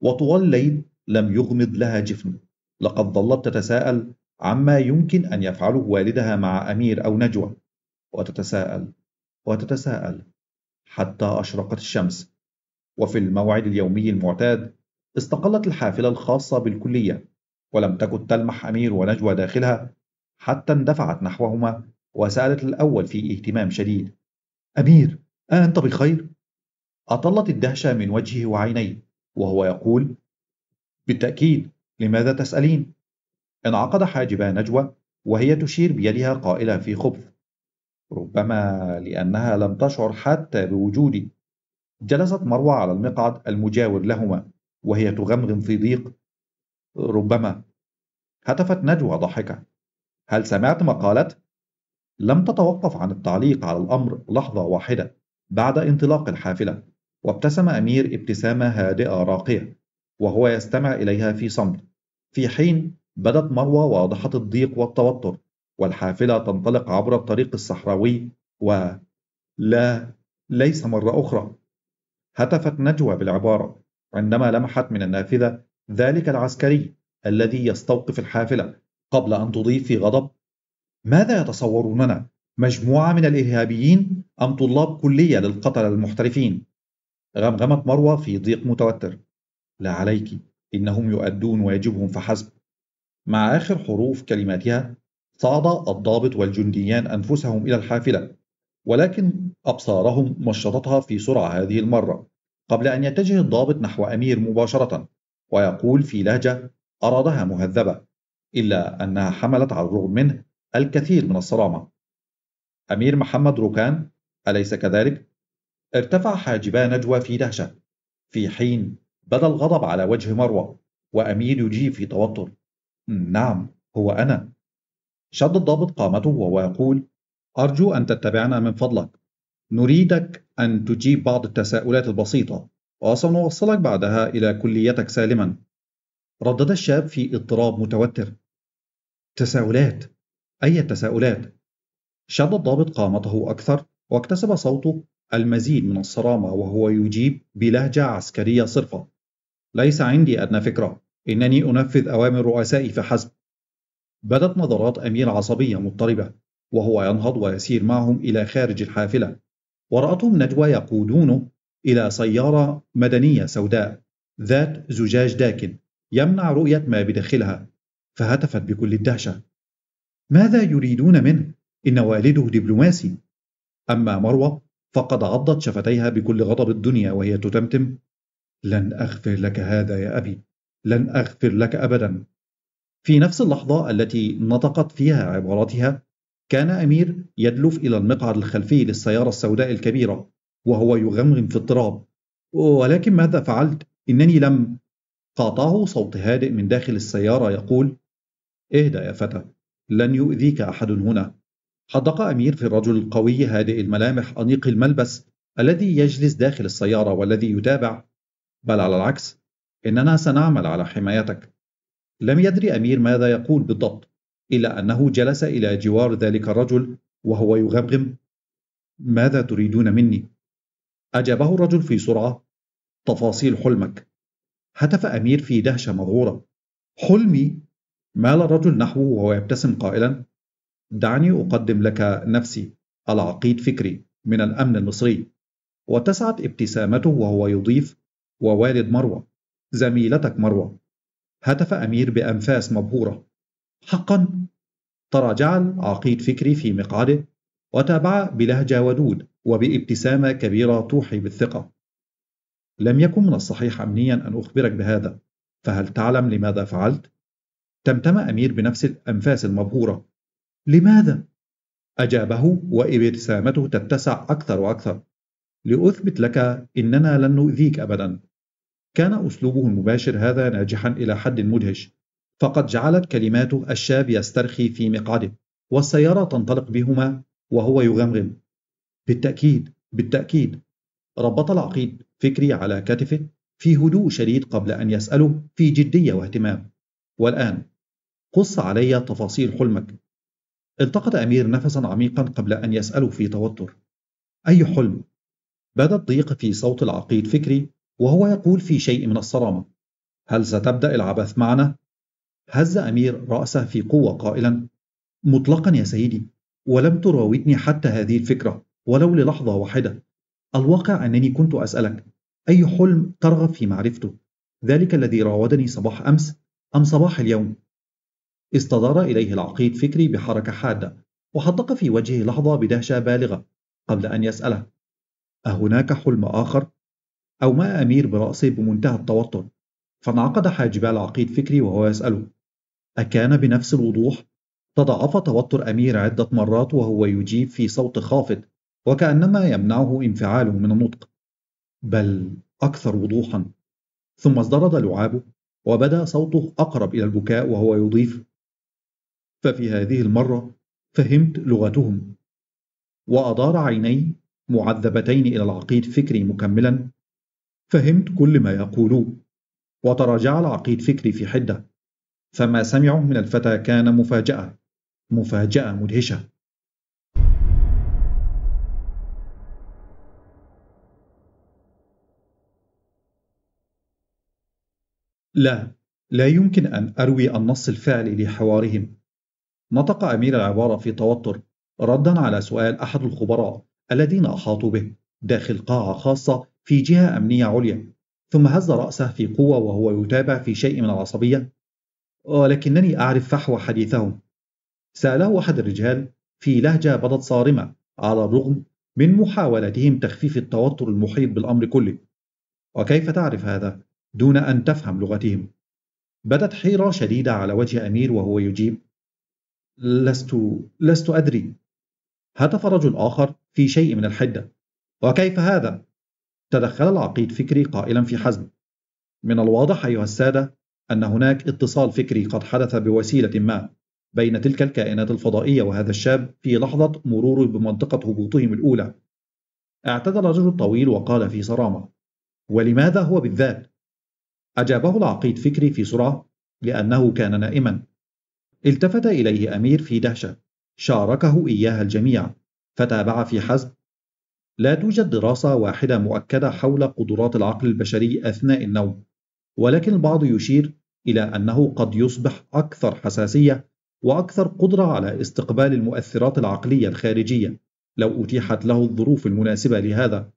Speaker 1: وطوال الليل لم يغمض لها جفن لقد ظلت تتساءل عما يمكن أن يفعله والدها مع أمير أو نجوى وتتساءل وتتساءل حتى أشرقت الشمس وفي الموعد اليومي المعتاد استقلت الحافلة الخاصة بالكلية ولم تكد تلمح أمير ونجوى داخلها حتى اندفعت نحوهما وسألت الأول في اهتمام شديد أمير أنت بخير؟ أطلت الدهشة من وجهه وعينيه وهو يقول بالتأكيد لماذا تسألين؟ انعقد حاجبا نجوى وهي تشير بيدها قائلة في خبث ربما لأنها لم تشعر حتى بوجودي جلست مروى على المقعد المجاور لهما وهي تغمغم في ضيق ربما هتفت نجوى ضاحكة هل سمعت ما قالت؟ لم تتوقف عن التعليق على الأمر لحظة واحدة بعد انطلاق الحافلة وابتسم أمير ابتسامة هادئة راقية وهو يستمع إليها في صمت في حين بدت مروة واضحة الضيق والتوتر والحافلة تنطلق عبر الطريق الصحراوي و لا ليس مرة أخرى هتفت نجوى بالعبارة عندما لمحت من النافذة ذلك العسكري الذي يستوقف الحافلة قبل أن تضيف في غضب ماذا يتصوروننا؟ مجموعة من الإرهابيين أم طلاب كلية للقتلة المحترفين؟ غمغمت مروة في ضيق متوتر لا عليك إنهم يؤدون واجبهم فحسب مع آخر حروف كلماتها صعد الضابط والجنديان أنفسهم إلى الحافلة ولكن أبصارهم مشطتها في سرعة هذه المرة قبل أن يتجه الضابط نحو أمير مباشرة ويقول في لهجة أرادها مهذبة إلا أنها حملت على الرغم منه الكثير من الصرامة أمير محمد روكان أليس كذلك؟ ارتفع حاجبا نجوى في دهشة في حين بدا الغضب على وجه مروة وأمير يجيب في توتر نعم هو أنا شد الضابط قامته وهو يقول أرجو أن تتبعنا من فضلك نريدك أن تجيب بعض التساؤلات البسيطة وسنوصلك بعدها إلى كليتك سالما ردد الشاب في اضطراب متوتر تساؤلات أي تساؤلات؟ شد الضابط قامته أكثر واكتسب صوته المزيد من الصرامة وهو يجيب بلهجة عسكرية صرفة ليس عندي أدنى فكرة إنني أنفذ أوامر رؤسائي فحسب بدت نظرات أمير عصبية مضطربة وهو ينهض ويسير معهم إلى خارج الحافلة ورأتهم نجوى يقودونه إلى سيارة مدنية سوداء ذات زجاج داكن يمنع رؤية ما بداخلها فهتفت بكل الدهشة ماذا يريدون منه؟ إن والده دبلوماسي أما مروة فقد عضت شفتيها بكل غضب الدنيا وهي تتمتم لن أغفر لك هذا يا أبي لن أغفر لك أبدا في نفس اللحظة التي نطقت فيها عبارتها كان أمير يدلف إلى المقعد الخلفي للسيارة السوداء الكبيرة وهو يغمغم في اضطراب ولكن ماذا فعلت إنني لم قاطعه صوت هادئ من داخل السيارة يقول اهدأ يا فتى لن يؤذيك أحد هنا حدق أمير في الرجل القوي هادئ الملامح أنيق الملبس الذي يجلس داخل السيارة والذي يتابع بل على العكس إننا سنعمل على حمايتك لم يدري أمير ماذا يقول بالضبط إلا أنه جلس إلى جوار ذلك الرجل وهو يغمغم ماذا تريدون مني؟ أجابه الرجل في سرعة تفاصيل حلمك هتف أمير في دهشة مذعورة حلمي مال الرجل نحوه وهو يبتسم قائلا دعني أقدم لك نفسي العقيد فكري من الأمن المصري وتسعت ابتسامته وهو يضيف ووالد مروة زميلتك مروة هتف أمير بأنفاس مبهورة حقا تراجع العقيد فكري في مقعده وتابع بلهجة ودود وبابتسامة كبيرة توحي بالثقة لم يكن من الصحيح أمنيا أن أخبرك بهذا فهل تعلم لماذا فعلت؟ تمتم أمير بنفس الأنفاس المبهورة لماذا؟ أجابه وابتسامته تتسع أكثر وأكثر لأثبت لك إننا لن نؤذيك أبدا كان أسلوبه المباشر هذا ناجحا إلى حد مدهش فقد جعلت كلماته الشاب يسترخي في مقعده والسيارة تنطلق بهما وهو يغمغم بالتأكيد بالتأكيد ربط العقيد فكري على كتفه في هدوء شديد قبل أن يسأله في جدية واهتمام والآن قص علي تفاصيل حلمك التقط أمير نفسا عميقا قبل أن يسأله في توتر أي حلم؟ بدا الضيق في صوت العقيد فكري وهو يقول في شيء من الصرامة هل ستبدأ العبث معنا؟ هز أمير رأسه في قوة قائلا مطلقا يا سيدي ولم تراودني حتى هذه الفكرة ولو للحظة واحدة الواقع أنني كنت أسألك أي حلم ترغب في معرفته ذلك الذي راودني صباح أمس أم صباح اليوم استدار إليه العقيد فكري بحركة حادة وحدق في وجهه لحظة بدهشة بالغة قبل أن يسأله أهناك حلم آخر؟ أو ما أمير برأسه بمنتهى التوتر فانعقد حاجبا العقيد فكري وهو يسأله أكان بنفس الوضوح تضاعف توتر أمير عدة مرات وهو يجيب في صوت خافت وكأنما يمنعه انفعاله من النطق بل أكثر وضوحا ثم ازدرد لعابه وبدا صوته أقرب إلى البكاء وهو يضيف ففي هذه المرة فهمت لغتهم وأدار عيني معذبتين إلى العقيد فكري مكملا فهمت كل ما يقولوه وتراجع العقيد فكري في حدة فما سمعه من الفتى كان مفاجأة مفاجأة مدهشة لا لا يمكن أن أروي النص الفعلي لحوارهم نطق أمير العبارة في توتر ردا على سؤال أحد الخبراء الذين أحاطوا به داخل قاعة خاصة في جهة أمنية عليا ثم هز رأسه في قوة وهو يتابع في شيء من العصبية ولكنني أعرف فحوى حديثهم سأله أحد الرجال في لهجة بدت صارمة على الرغم من محاولتهم تخفيف التوتر المحيط بالأمر كله وكيف تعرف هذا دون أن تفهم لغتهم بدت حيرة شديدة على وجه أمير وهو يجيب لست لست أدري هتف رجل آخر في شيء من الحدة وكيف هذا؟ تدخل العقيد فكري قائلا في حزم من الواضح أيها السادة أن هناك اتصال فكري قد حدث بوسيلة ما بين تلك الكائنات الفضائية وهذا الشاب في لحظة مروره بمنطقة هبوطهم الأولى اعتذر الرجل الطويل وقال في صرامة ولماذا هو بالذات؟ أجابه العقيد فكري في سرعة لأنه كان نائما التفت إليه أمير في دهشة شاركه إياها الجميع فتابع في حزم لا توجد دراسة واحدة مؤكدة حول قدرات العقل البشري أثناء النوم ولكن البعض يشير إلى أنه قد يصبح أكثر حساسية وأكثر قدرة على استقبال المؤثرات العقلية الخارجية لو أتيحت له الظروف المناسبة لهذا.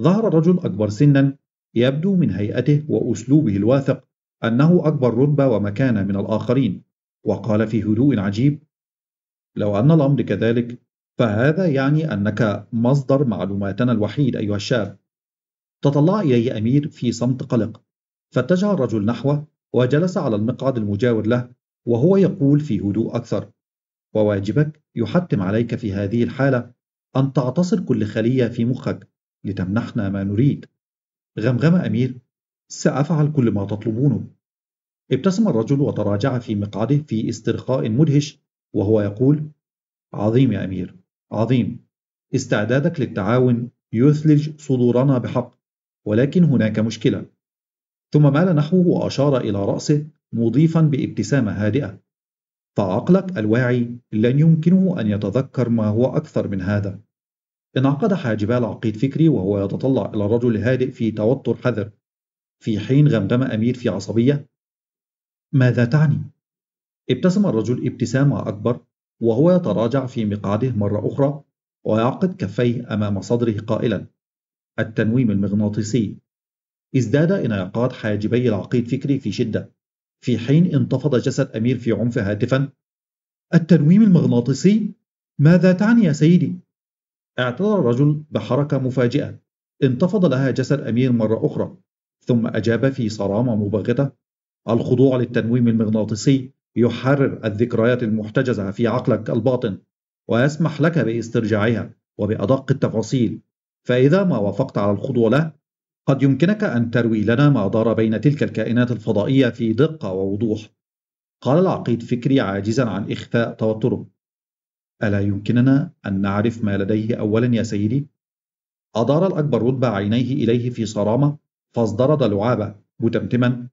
Speaker 1: ظهر الرجل أكبر سنا يبدو من هيئته وأسلوبه الواثق أنه أكبر رتبة ومكانة من الآخرين، وقال في هدوء عجيب: لو أن الأمر كذلك، فهذا يعني أنك مصدر معلوماتنا الوحيد أيها الشاب. تطلع إليه أمير في صمت قلق، فاتجه الرجل نحوه وجلس على المقعد المجاور له وهو يقول في هدوء أكثر وواجبك يحتم عليك في هذه الحالة أن تعتصر كل خلية في مخك لتمنحنا ما نريد غمغم أمير سأفعل كل ما تطلبونه ابتسم الرجل وتراجع في مقعده في استرخاء مدهش وهو يقول عظيم يا أمير عظيم استعدادك للتعاون يثلج صدورنا بحق ولكن هناك مشكلة ثم مال نحوه وأشار إلى رأسه مضيفا بابتسامة هادئة فعقلك الواعي لن يمكنه أن يتذكر ما هو أكثر من هذا انعقد حاجبال عقيد فكري وهو يتطلع إلى الرجل الهادئ في توتر حذر في حين غمغم أمير في عصبية ماذا تعني؟ ابتسم الرجل ابتسامة أكبر وهو يتراجع في مقعده مرة أخرى ويعقد كفيه أمام صدره قائلا التنويم المغناطيسي ازداد انعقاد حاجبي العقيد فكري في شدة في حين انتفض جسد أمير في عنف هاتفا التنويم المغناطيسي ماذا تعني يا سيدي؟ اعتذر الرجل بحركة مفاجئة انتفض لها جسد أمير مرة أخرى ثم أجاب في صرامة مبغضة الخضوع للتنويم المغناطيسي يحرر الذكريات المحتجزة في عقلك الباطن ويسمح لك باسترجاعها وبأدق التفاصيل فإذا ما وافقت على الخضوع له قد يمكنك أن تروي لنا ما دار بين تلك الكائنات الفضائية في دقة ووضوح قال العقيد فكري عاجزا عن إخفاء توتره ألا يمكننا أن نعرف ما لديه أولا يا سيدي؟ أدار الأكبر رتبة عينيه إليه في صرامة فازدرد لعابة متمتما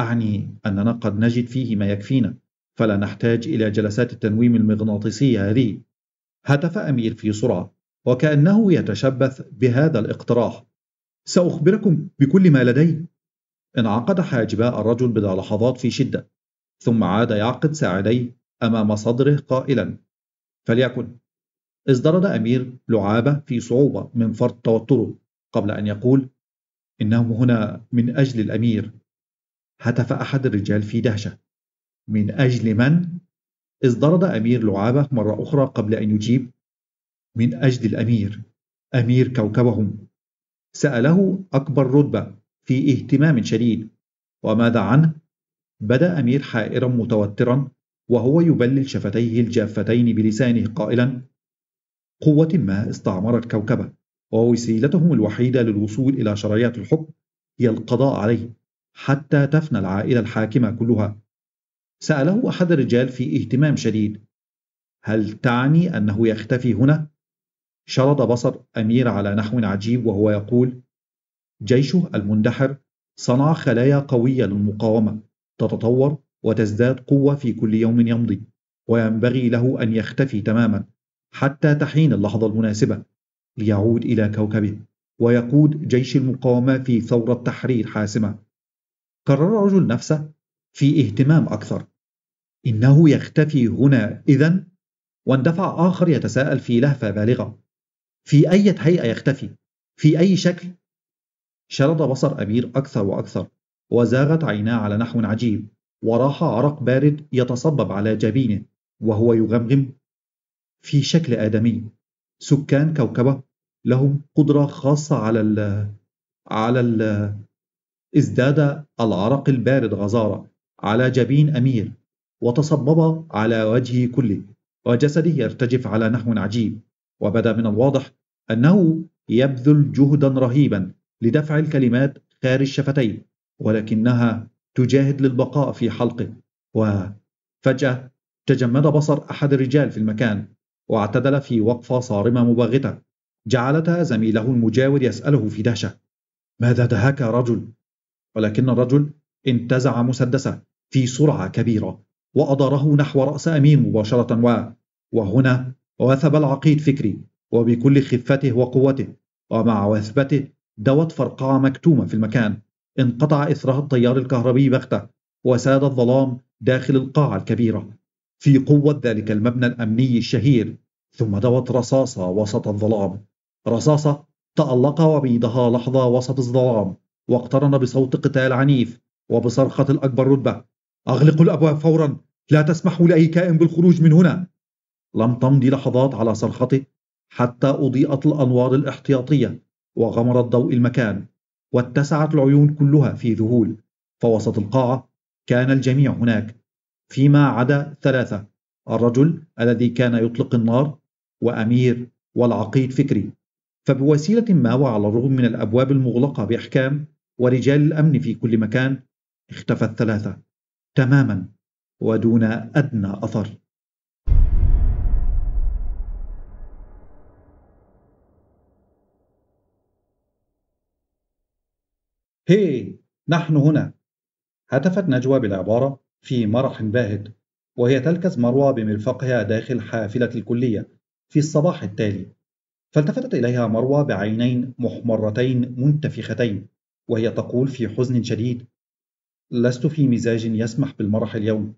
Speaker 1: أعني أننا قد نجد فيه ما يكفينا فلا نحتاج إلى جلسات التنويم المغناطيسية هذه هتف أمير في سرعة وكأنه يتشبث بهذا الاقتراح سأخبركم بكل ما لدي انعقد حاجبا الرجل بضع لحظات في شدة ثم عاد يعقد ساعديه أمام صدره قائلا فليكن ازدرد أمير لعابة في صعوبة من فرط توتره قبل أن يقول إنهم هنا من أجل الأمير هتف أحد الرجال في دهشة من أجل من؟ ازدرد أمير لعابة مرة أخرى قبل أن يجيب من أجل الأمير أمير كوكبهم سأله أكبر رتبة في اهتمام شديد وماذا عنه؟ بدا أمير حائرا متوترا وهو يبلل شفتيه الجافتين بلسانه قائلا قوة ما استعمرت كوكبة ووسيلتهم الوحيدة للوصول إلى شرايات الحكم هي القضاء عليه حتى تفنى العائلة الحاكمة كلها سأله أحد الرجال في اهتمام شديد هل تعني أنه يختفي هنا؟ شرد بصر أمير على نحو عجيب وهو يقول جيشه المندحر صنع خلايا قوية للمقاومة تتطور وتزداد قوة في كل يوم يمضي وينبغي له أن يختفي تماما حتى تحين اللحظة المناسبة ليعود إلى كوكبه ويقود جيش المقاومة في ثورة تحرير حاسمة قرر الرجل نفسه في اهتمام أكثر إنه يختفي هنا إذا واندفع آخر يتساءل في لهفة بالغة في أي هيئة يختفي في أي شكل شرد بصر أبير أكثر وأكثر وزاغت عيناه على نحو عجيب وراح عرق بارد يتصبب على جبينه وهو يغمغم في شكل آدمي سكان كوكبة لهم قدرة خاصة على ال على ال ازداد العرق البارد غزارة على جبين أمير وتصبب على وجهه كله وجسده يرتجف على نحو عجيب وبدا من الواضح انه يبذل جهدا رهيبا لدفع الكلمات خارج شفتيه ولكنها تجاهد للبقاء في حلقه وفجاه تجمد بصر احد الرجال في المكان واعتدل في وقفه صارمه مباغته جعلتها زميله المجاور يساله في دهشه ماذا دهك يا رجل ولكن الرجل انتزع مسدسه في سرعه كبيره واداره نحو راس امين مباشره و وهنا وثب العقيد فكري وبكل خفته وقوته ومع وثبته دوت فرقعة مكتومة في المكان انقطع إثرها التيار الكهربي بغتة وساد الظلام داخل القاعة الكبيرة في قوة ذلك المبنى الأمني الشهير ثم دوت رصاصة وسط الظلام رصاصة تألق وبيدها لحظة وسط الظلام واقترن بصوت قتال عنيف وبصرخة الأكبر رتبة أغلقوا الأبواب فورا لا تسمحوا لأي كائن بالخروج من هنا لم تمضي لحظات على صرخته حتى أضيئت الأنوار الاحتياطية وغمر الضوء المكان واتسعت العيون كلها في ذهول فوسط القاعة كان الجميع هناك فيما عدا ثلاثة الرجل الذي كان يطلق النار وأمير والعقيد فكري فبوسيلة ما وعلى الرغم من الأبواب المغلقة بإحكام ورجال الأمن في كل مكان اختفى الثلاثة تماما ودون أدنى أثر هي نحن هنا هتفت نجوى بالعبارة في مرح باهت وهي تلكز مروى بمرفقها داخل حافلة الكلية في الصباح التالي فالتفتت إليها مروى بعينين محمرتين منتفختين وهي تقول في حزن شديد لست في مزاج يسمح بالمرح اليوم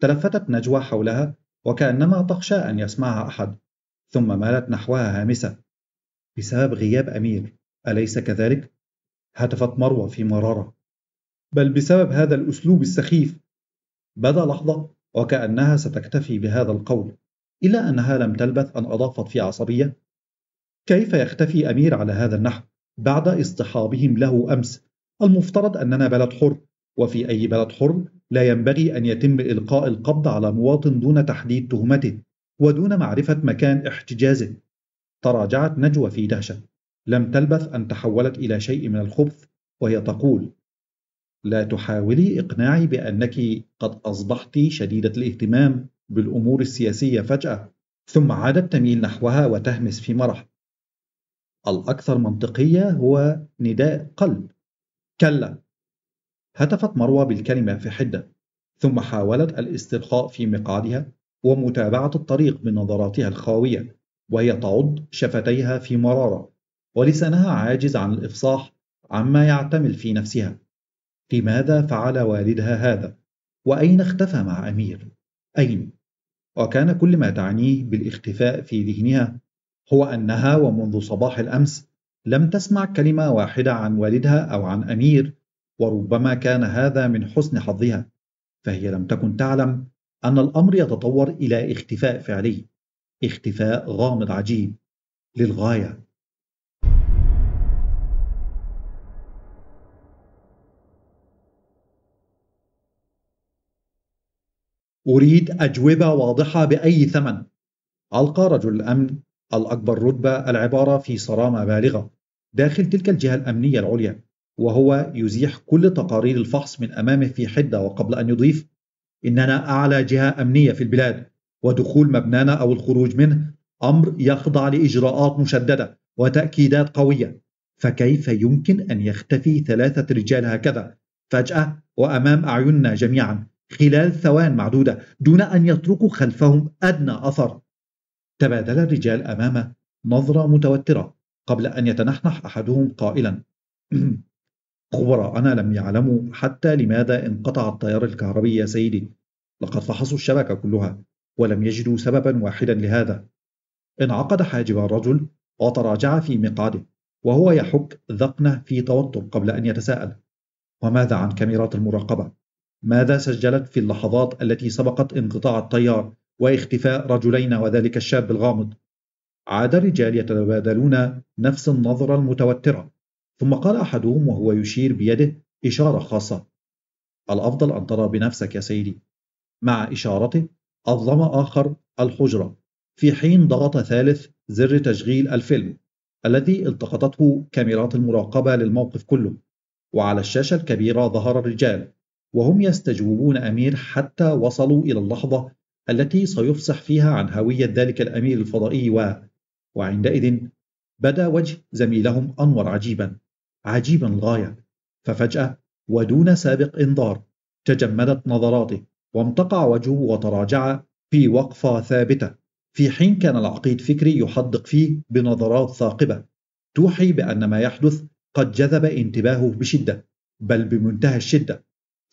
Speaker 1: تلفتت نجوى حولها وكأنما تخشى أن يسمعها أحد ثم مالت نحوها هامسة بسبب غياب أمير أليس كذلك؟ هتفت مروة في مرارة بل بسبب هذا الأسلوب السخيف بدا لحظة وكأنها ستكتفي بهذا القول إلا أنها لم تلبث أن أضافت في عصبية كيف يختفي أمير على هذا النحو بعد اصطحابهم له أمس المفترض أننا بلد حر وفي أي بلد حر لا ينبغي أن يتم إلقاء القبض على مواطن دون تحديد تهمته ودون معرفة مكان احتجازه تراجعت نجوى في دهشة لم تلبث أن تحولت إلى شيء من الخبث وهي تقول لا تحاولي إقناعي بأنك قد أصبحت شديدة الاهتمام بالأمور السياسية فجأة ثم عادت تميل نحوها وتهمس في مرح الأكثر منطقية هو نداء قلب كلا هتفت مروة بالكلمة في حدة ثم حاولت الاسترخاء في مقعدها ومتابعة الطريق بنظراتها الخاوية وهي تعض شفتيها في مرارة ولسانها عاجز عن الإفصاح عما يعتمل في نفسها لماذا فعل والدها هذا؟ وأين اختفى مع أمير؟ أين؟ وكان كل ما تعنيه بالاختفاء في ذهنها هو أنها ومنذ صباح الأمس لم تسمع كلمة واحدة عن والدها أو عن أمير وربما كان هذا من حسن حظها فهي لم تكن تعلم أن الأمر يتطور إلى اختفاء فعلي اختفاء غامض عجيب للغاية أريد أجوبة واضحة بأي ثمن ألقى رجل الأمن الأكبر رتبة العبارة في صرامة بالغة داخل تلك الجهة الأمنية العليا وهو يزيح كل تقارير الفحص من أمامه في حدة وقبل أن يضيف إننا أعلى جهة أمنية في البلاد ودخول مبنانا أو الخروج منه أمر يخضع لإجراءات مشددة وتأكيدات قوية فكيف يمكن أن يختفي ثلاثة رجال هكذا فجأة وأمام أعيننا جميعا خلال ثوان معدودة دون أن يتركوا خلفهم أدنى أثر تبادل الرجال أمامه نظرة متوترة قبل أن يتنحنح أحدهم قائلا خبراءنا لم يعلموا حتى لماذا انقطع التيار الكهربي يا سيدي لقد فحصوا الشبكة كلها ولم يجدوا سببا واحدا لهذا انعقد حاجب الرجل وتراجع في مقعده وهو يحك ذقنه في توتر قبل أن يتساءل وماذا عن كاميرات المراقبة؟ ماذا سجلت في اللحظات التي سبقت انقطاع التيار واختفاء رجلين وذلك الشاب الغامض عاد الرجال يتبادلون نفس النظرة المتوترة ثم قال أحدهم وهو يشير بيده إشارة خاصة الأفضل أن ترى بنفسك يا سيدي مع إشارته أظلم آخر الحجرة في حين ضغط ثالث زر تشغيل الفيلم الذي التقطته كاميرات المراقبة للموقف كله وعلى الشاشة الكبيرة ظهر الرجال وهم يستجوبون أمير حتى وصلوا إلى اللحظة التي سيفصح فيها عن هوية ذلك الأمير الفضائي و... وعندئذ بدا وجه زميلهم أنور عجيبا عجيبا الغايه ففجأة ودون سابق إنذار تجمدت نظراته وامتقع وجهه وتراجع في وقفة ثابتة في حين كان العقيد فكري يحدق فيه بنظرات ثاقبة توحي بأن ما يحدث قد جذب انتباهه بشدة بل بمنتهى الشدة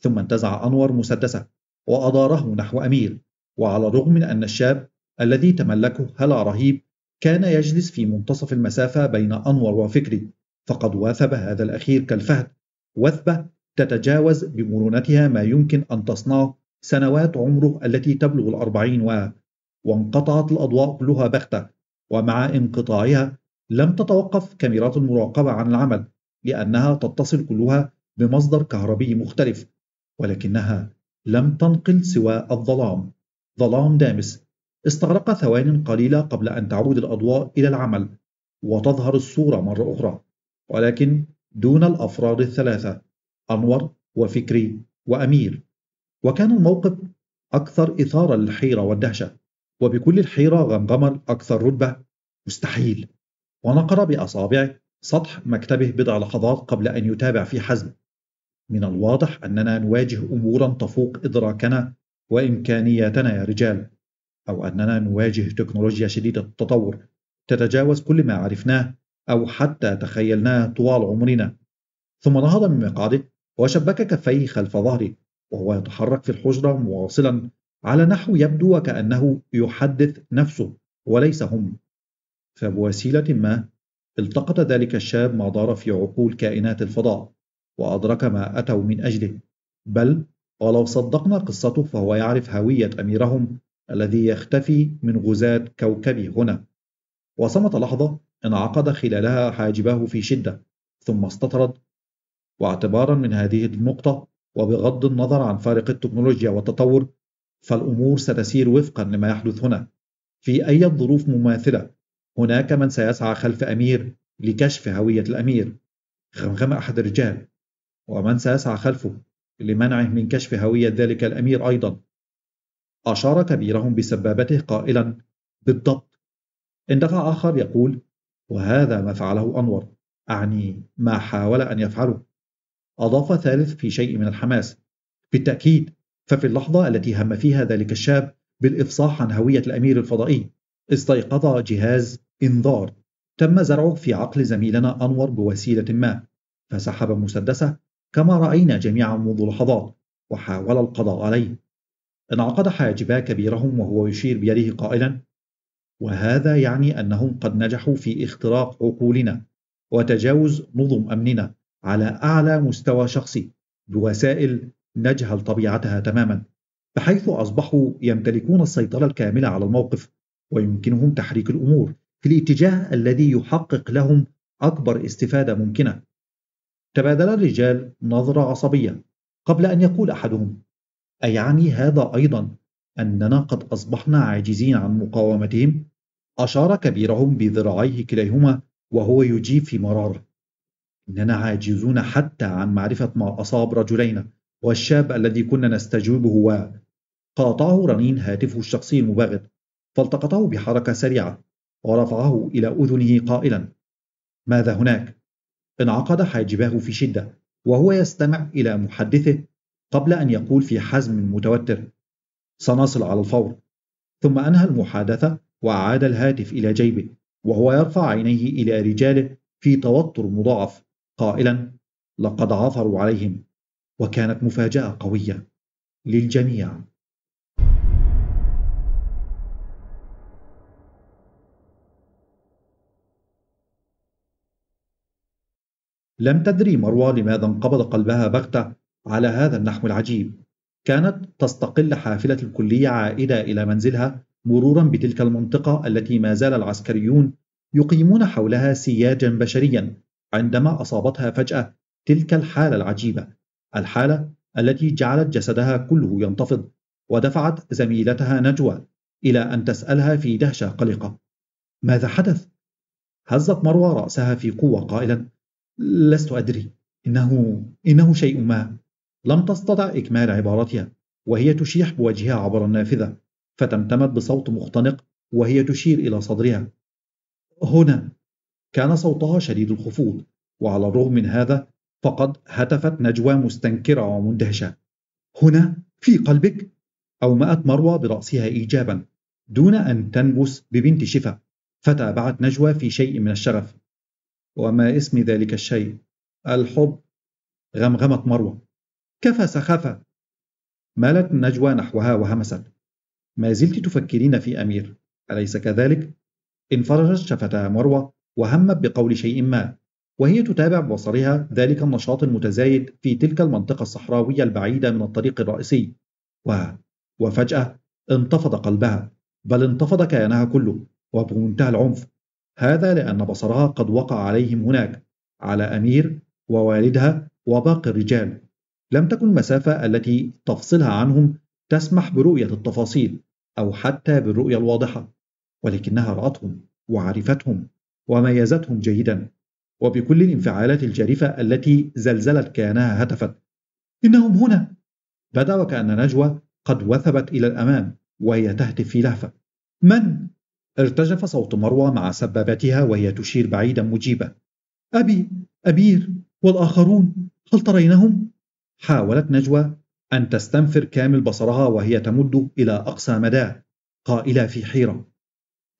Speaker 1: ثم انتزع أنور مسدسه وأداره نحو أمير وعلى الرغم من أن الشاب الذي تملكه هلع رهيب كان يجلس في منتصف المسافة بين أنور وفكري فقد واثب هذا الأخير كالفهد وثبة تتجاوز بمرونتها ما يمكن أن تصنعه سنوات عمره التي تبلغ الأربعين و... وانقطعت الأضواء كلها بغتة ومع انقطاعها لم تتوقف كاميرات المراقبة عن العمل لأنها تتصل كلها بمصدر كهربي مختلف ولكنها لم تنقل سوى الظلام ظلام دامس استغرق ثوان قليلة قبل أن تعود الأضواء إلى العمل وتظهر الصورة مرة أخرى ولكن دون الأفراد الثلاثة أنور وفكري وأمير وكان الموقف أكثر إثارة للحيرة والدهشة وبكل الحيرة غمغم الأكثر رتبة مستحيل ونقر بأصابعه سطح مكتبه بضع لحظات قبل أن يتابع في حزم من الواضح أننا نواجه أمورا تفوق إدراكنا وإمكانياتنا يا رجال أو أننا نواجه تكنولوجيا شديدة التطور تتجاوز كل ما عرفناه أو حتى تخيلناه طوال عمرنا ثم نهض من مقعده وشبك كفيه خلف ظهره وهو يتحرك في الحجرة مواصلا على نحو يبدو وكأنه يحدث نفسه وليس هم فبوسيلة ما التقط ذلك الشاب ما دار في عقول كائنات الفضاء وأدرك ما أتوا من أجله بل ولو صدقنا قصته فهو يعرف هوية أميرهم الذي يختفي من غزاة كوكبي هنا وصمت لحظة انعقد خلالها حاجباه في شدة ثم استطرد واعتبارا من هذه النقطة وبغض النظر عن فارق التكنولوجيا والتطور فالأمور ستسير وفقا لما يحدث هنا في أي ظروف مماثلة هناك من سيسعى خلف أمير لكشف هوية الأمير خمخم أحد الرجال ومن سيسعى خلفه لمنعه من كشف هوية ذلك الأمير أيضا أشار كبيرهم بسبابته قائلا بالضبط اندفع آخر يقول وهذا ما فعله أنور أعني ما حاول أن يفعله أضاف ثالث في شيء من الحماس بالتأكيد ففي اللحظة التي هم فيها ذلك الشاب بالإفصاح عن هوية الأمير الفضائي استيقظ جهاز إنذار تم زرعه في عقل زميلنا أنور بوسيلة ما فسحب مسدسه كما رأينا جميعا منذ لحظات وحاول القضاء عليه انعقد حاجبا كبيرهم وهو يشير بيده قائلا وهذا يعني أنهم قد نجحوا في اختراق عقولنا وتجاوز نظم أمننا على أعلى مستوى شخصي بوسائل نجهل طبيعتها تماما بحيث أصبحوا يمتلكون السيطرة الكاملة على الموقف ويمكنهم تحريك الأمور في الاتجاه الذي يحقق لهم أكبر استفادة ممكنة تبادل الرجال نظرة عصبية قبل أن يقول أحدهم أيعني هذا أيضا أننا قد أصبحنا عاجزين عن مقاومتهم؟ أشار كبيرهم بذراعيه كليهما وهو يجيب في مرارة إننا عاجزون حتى عن معرفة ما أصاب رجلينا والشاب الذي كنا نستجوبه و قاطعه رنين هاتفه الشخصي المباغت فالتقطه بحركة سريعة ورفعه إلى أذنه قائلا ماذا هناك؟ انعقد حاجباه في شدة وهو يستمع إلى محدثه قبل أن يقول في حزم متوتر سنصل على الفور ثم أنهى المحادثة وأعاد الهاتف إلى جيبه وهو يرفع عينيه إلى رجاله في توتر مضاعف قائلا لقد عثروا عليهم وكانت مفاجأة قوية للجميع لم تدري مروى لماذا انقبض قلبها بغتة على هذا النحو العجيب كانت تستقل حافلة الكلية عائدة إلى منزلها مرورا بتلك المنطقة التي ما زال العسكريون يقيمون حولها سياجا بشريا عندما أصابتها فجأة تلك الحالة العجيبة الحالة التي جعلت جسدها كله ينتفض ودفعت زميلتها نجوى إلى أن تسألها في دهشة قلقة ماذا حدث؟ هزت مروى رأسها في قوة قائلا لست أدري إنه إنه شيء ما لم تستطع إكمال عبارتها وهي تشيح بوجهها عبر النافذة فتمتمت بصوت مختنق وهي تشير إلى صدرها هنا كان صوتها شديد الخفوض وعلى الرغم من هذا فقد هتفت نجوى مستنكرة ومندهشة هنا في قلبك أومأت مروى برأسها إيجابا دون أن تنبس ببنت شفا فتابعت نجوى في شيء من الشغف وما اسم ذلك الشيء الحب غمغمت مروة كفى سخافة مالت النجوى نحوها وهمست ما زلت تفكرين في أمير أليس كذلك؟ انفرجت شفتها مروة وهمت بقول شيء ما وهي تتابع ببصرها ذلك النشاط المتزايد في تلك المنطقة الصحراوية البعيدة من الطريق الرئيسي و... وفجأة انتفض قلبها بل انتفض كيانها كله وبمنتهى العنف هذا لأن بصرها قد وقع عليهم هناك على أمير ووالدها وباقي الرجال لم تكن المسافة التي تفصلها عنهم تسمح برؤية التفاصيل أو حتى بالرؤية الواضحة ولكنها رأتهم وعرفتهم وميزتهم جيدا وبكل الانفعالات الجريفة التي زلزلت كأنها هتفت إنهم هنا بدا وكأن نجوى قد وثبت إلى الأمام وهي تهتف في لهفة من؟ ارتجف صوت مروى مع سبابتها وهي تشير بعيدا مجيبة أبي أبير والآخرون هل ترينهم؟ حاولت نجوى أن تستنفر كامل بصرها وهي تمد إلى أقصى مداه قائلة في حيرة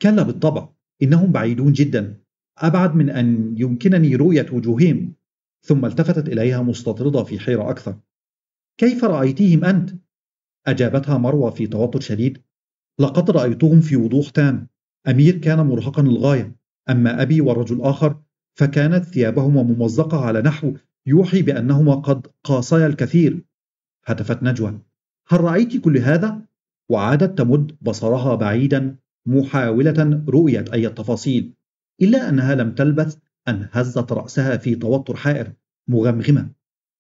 Speaker 1: كلا بالطبع إنهم بعيدون جدا أبعد من أن يمكنني رؤية وجوههم ثم التفتت إليها مستطردة في حيرة أكثر كيف رأيتهم أنت؟ أجابتها مروى في توتر شديد لقد رأيتهم في وضوح تام أمير كان مرهقا للغاية أما أبي والرجل الآخر فكانت ثيابهما ممزقة على نحو يوحي بأنهما قد قاصيا الكثير هتفت نجوى هل رأيت كل هذا؟ وعادت تمد بصرها بعيدا محاولة رؤية أي التفاصيل إلا أنها لم تلبث أن هزت رأسها في توتر حائر مغمغمة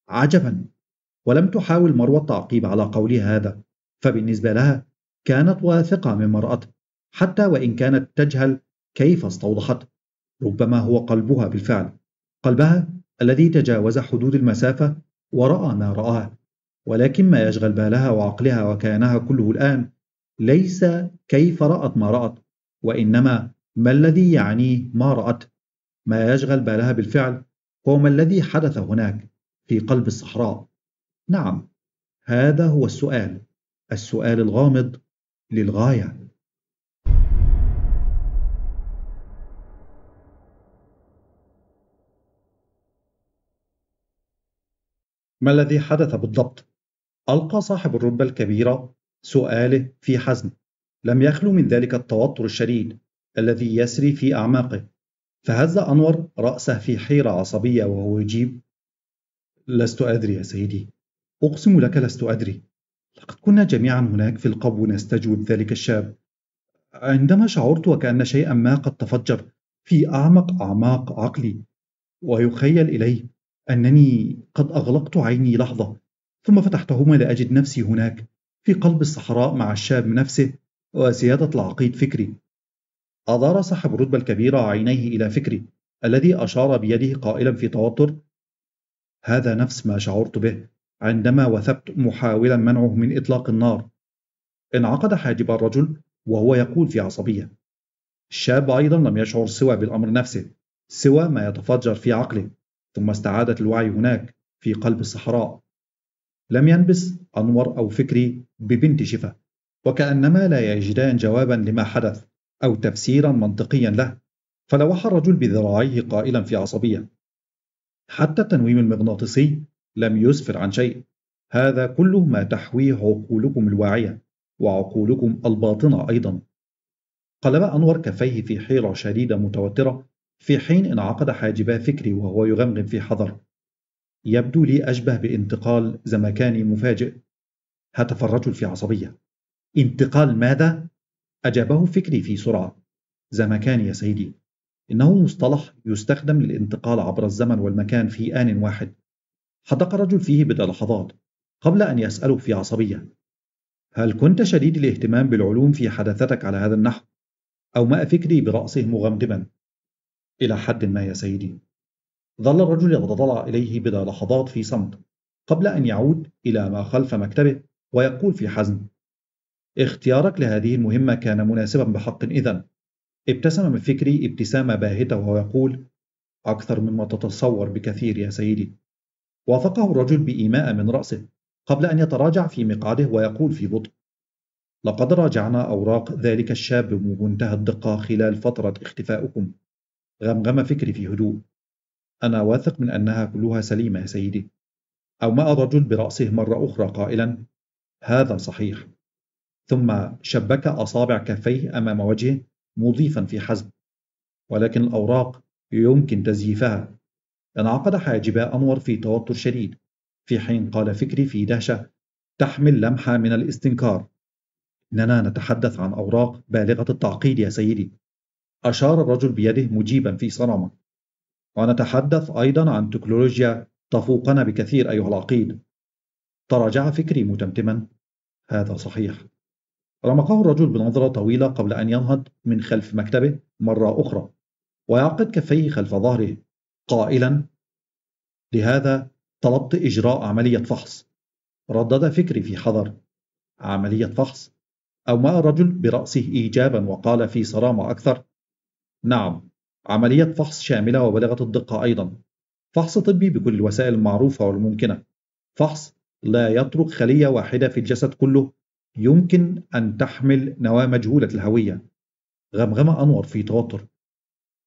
Speaker 1: عجبا ولم تحاول مروى التعقيب على قولها هذا فبالنسبة لها كانت واثقة من مرأته حتى وإن كانت تجهل كيف استوضحته ربما هو قلبها بالفعل قلبها الذي تجاوز حدود المسافة ورأى ما رآه ولكن ما يشغل بالها وعقلها وكيانها كله الآن ليس كيف رأت ما رأت وإنما ما الذي يعنيه ما رأت ما يشغل بالها بالفعل هو ما الذي حدث هناك في قلب الصحراء نعم هذا هو السؤال السؤال الغامض للغايه ما الذي حدث بالضبط؟ ألقى صاحب الرتبة الكبيرة سؤاله في حزم لم يخلو من ذلك التوتر الشديد الذي يسري في أعماقه فهز أنور رأسه في حيرة عصبية وهو يجيب لست أدري يا سيدي أقسم لك لست أدري لقد كنا جميعا هناك في القبو نستجوب ذلك الشاب عندما شعرت وكأن شيئا ما قد تفجر في أعمق أعماق عقلي ويخيل إلي أنني قد أغلقت عيني لحظة ثم فتحتهما لأجد نفسي هناك في قلب الصحراء مع الشاب نفسه وسيادة العقيد فكري أدار صاحب الرتبة الكبيرة عينيه إلى فكري الذي أشار بيده قائلا في توتر هذا نفس ما شعرت به عندما وثبت محاولا منعه من إطلاق النار انعقد حاجب الرجل وهو يقول في عصبية الشاب أيضا لم يشعر سوى بالأمر نفسه سوى ما يتفجر في عقله ثم استعادت الوعي هناك في قلب الصحراء لم ينبس أنور أو فكري ببنت شفا وكأنما لا يجدان جوابا لما حدث أو تفسيرا منطقيا له فلوح الرجل بذراعيه قائلا في عصبية حتى التنويم المغناطيسي لم يسفر عن شيء هذا كله ما تحويه عقولكم الواعية وعقولكم الباطنة أيضا قلب أنور كفيه في حيرة شديدة متوترة في حين انعقد حاجبا فكري وهو يغمغم في حذر يبدو لي أشبه بانتقال زمكاني مفاجئ هتف الرجل في عصبية انتقال ماذا؟ أجابه فكري في سرعة زمكاني يا سيدي إنه مصطلح يستخدم للانتقال عبر الزمن والمكان في آن واحد حدق الرجل فيه بضع لحظات قبل أن يسأله في عصبية هل كنت شديد الاهتمام بالعلوم في حدثتك على هذا النحو؟ أومأ فكري برأسه مغمغما إلى حد ما يا سيدي ظل الرجل يتضلع إليه بضع لحظات في صمت قبل أن يعود إلى ما خلف مكتبه ويقول في حزم اختيارك لهذه المهمة كان مناسبا بحق إذا ابتسم من فكري ابتسامة باهتة وهو يقول أكثر مما تتصور بكثير يا سيدي وافقه الرجل بإيماء من رأسه قبل أن يتراجع في مقعده ويقول في بطء لقد راجعنا أوراق ذلك الشاب بمنتهى الدقة خلال فترة اختفائكم غمغم فكري في هدوء أنا واثق من أنها كلها سليمة يا سيدي أومأ الرجل برأسه مرة أخرى قائلا هذا صحيح ثم شبك أصابع كفيه أمام وجهه مضيفا في حزم ولكن الأوراق يمكن تزييفها انعقد حاجبا أنور في توتر شديد في حين قال فكري في دهشة تحمل لمحة من الاستنكار إننا نتحدث عن أوراق بالغة التعقيد يا سيدي أشار الرجل بيده مجيبا في صرامة ونتحدث أيضا عن تكنولوجيا تفوقنا بكثير أيها العقيد تراجع فكري متمتما هذا صحيح رمقه الرجل بنظرة طويلة قبل أن ينهض من خلف مكتبه مرة أخرى ويعقد كفيه خلف ظهره قائلا لهذا طلبت إجراء عملية فحص ردد فكري في حذر عملية فحص أومأ الرجل برأسه إيجابا وقال في صرامة أكثر نعم عملية فحص شاملة وبالغة الدقة أيضا فحص طبي بكل الوسائل المعروفة والممكنة فحص لا يترك خلية واحدة في الجسد كله يمكن أن تحمل نواة مجهولة الهوية غمغم أنور في توتر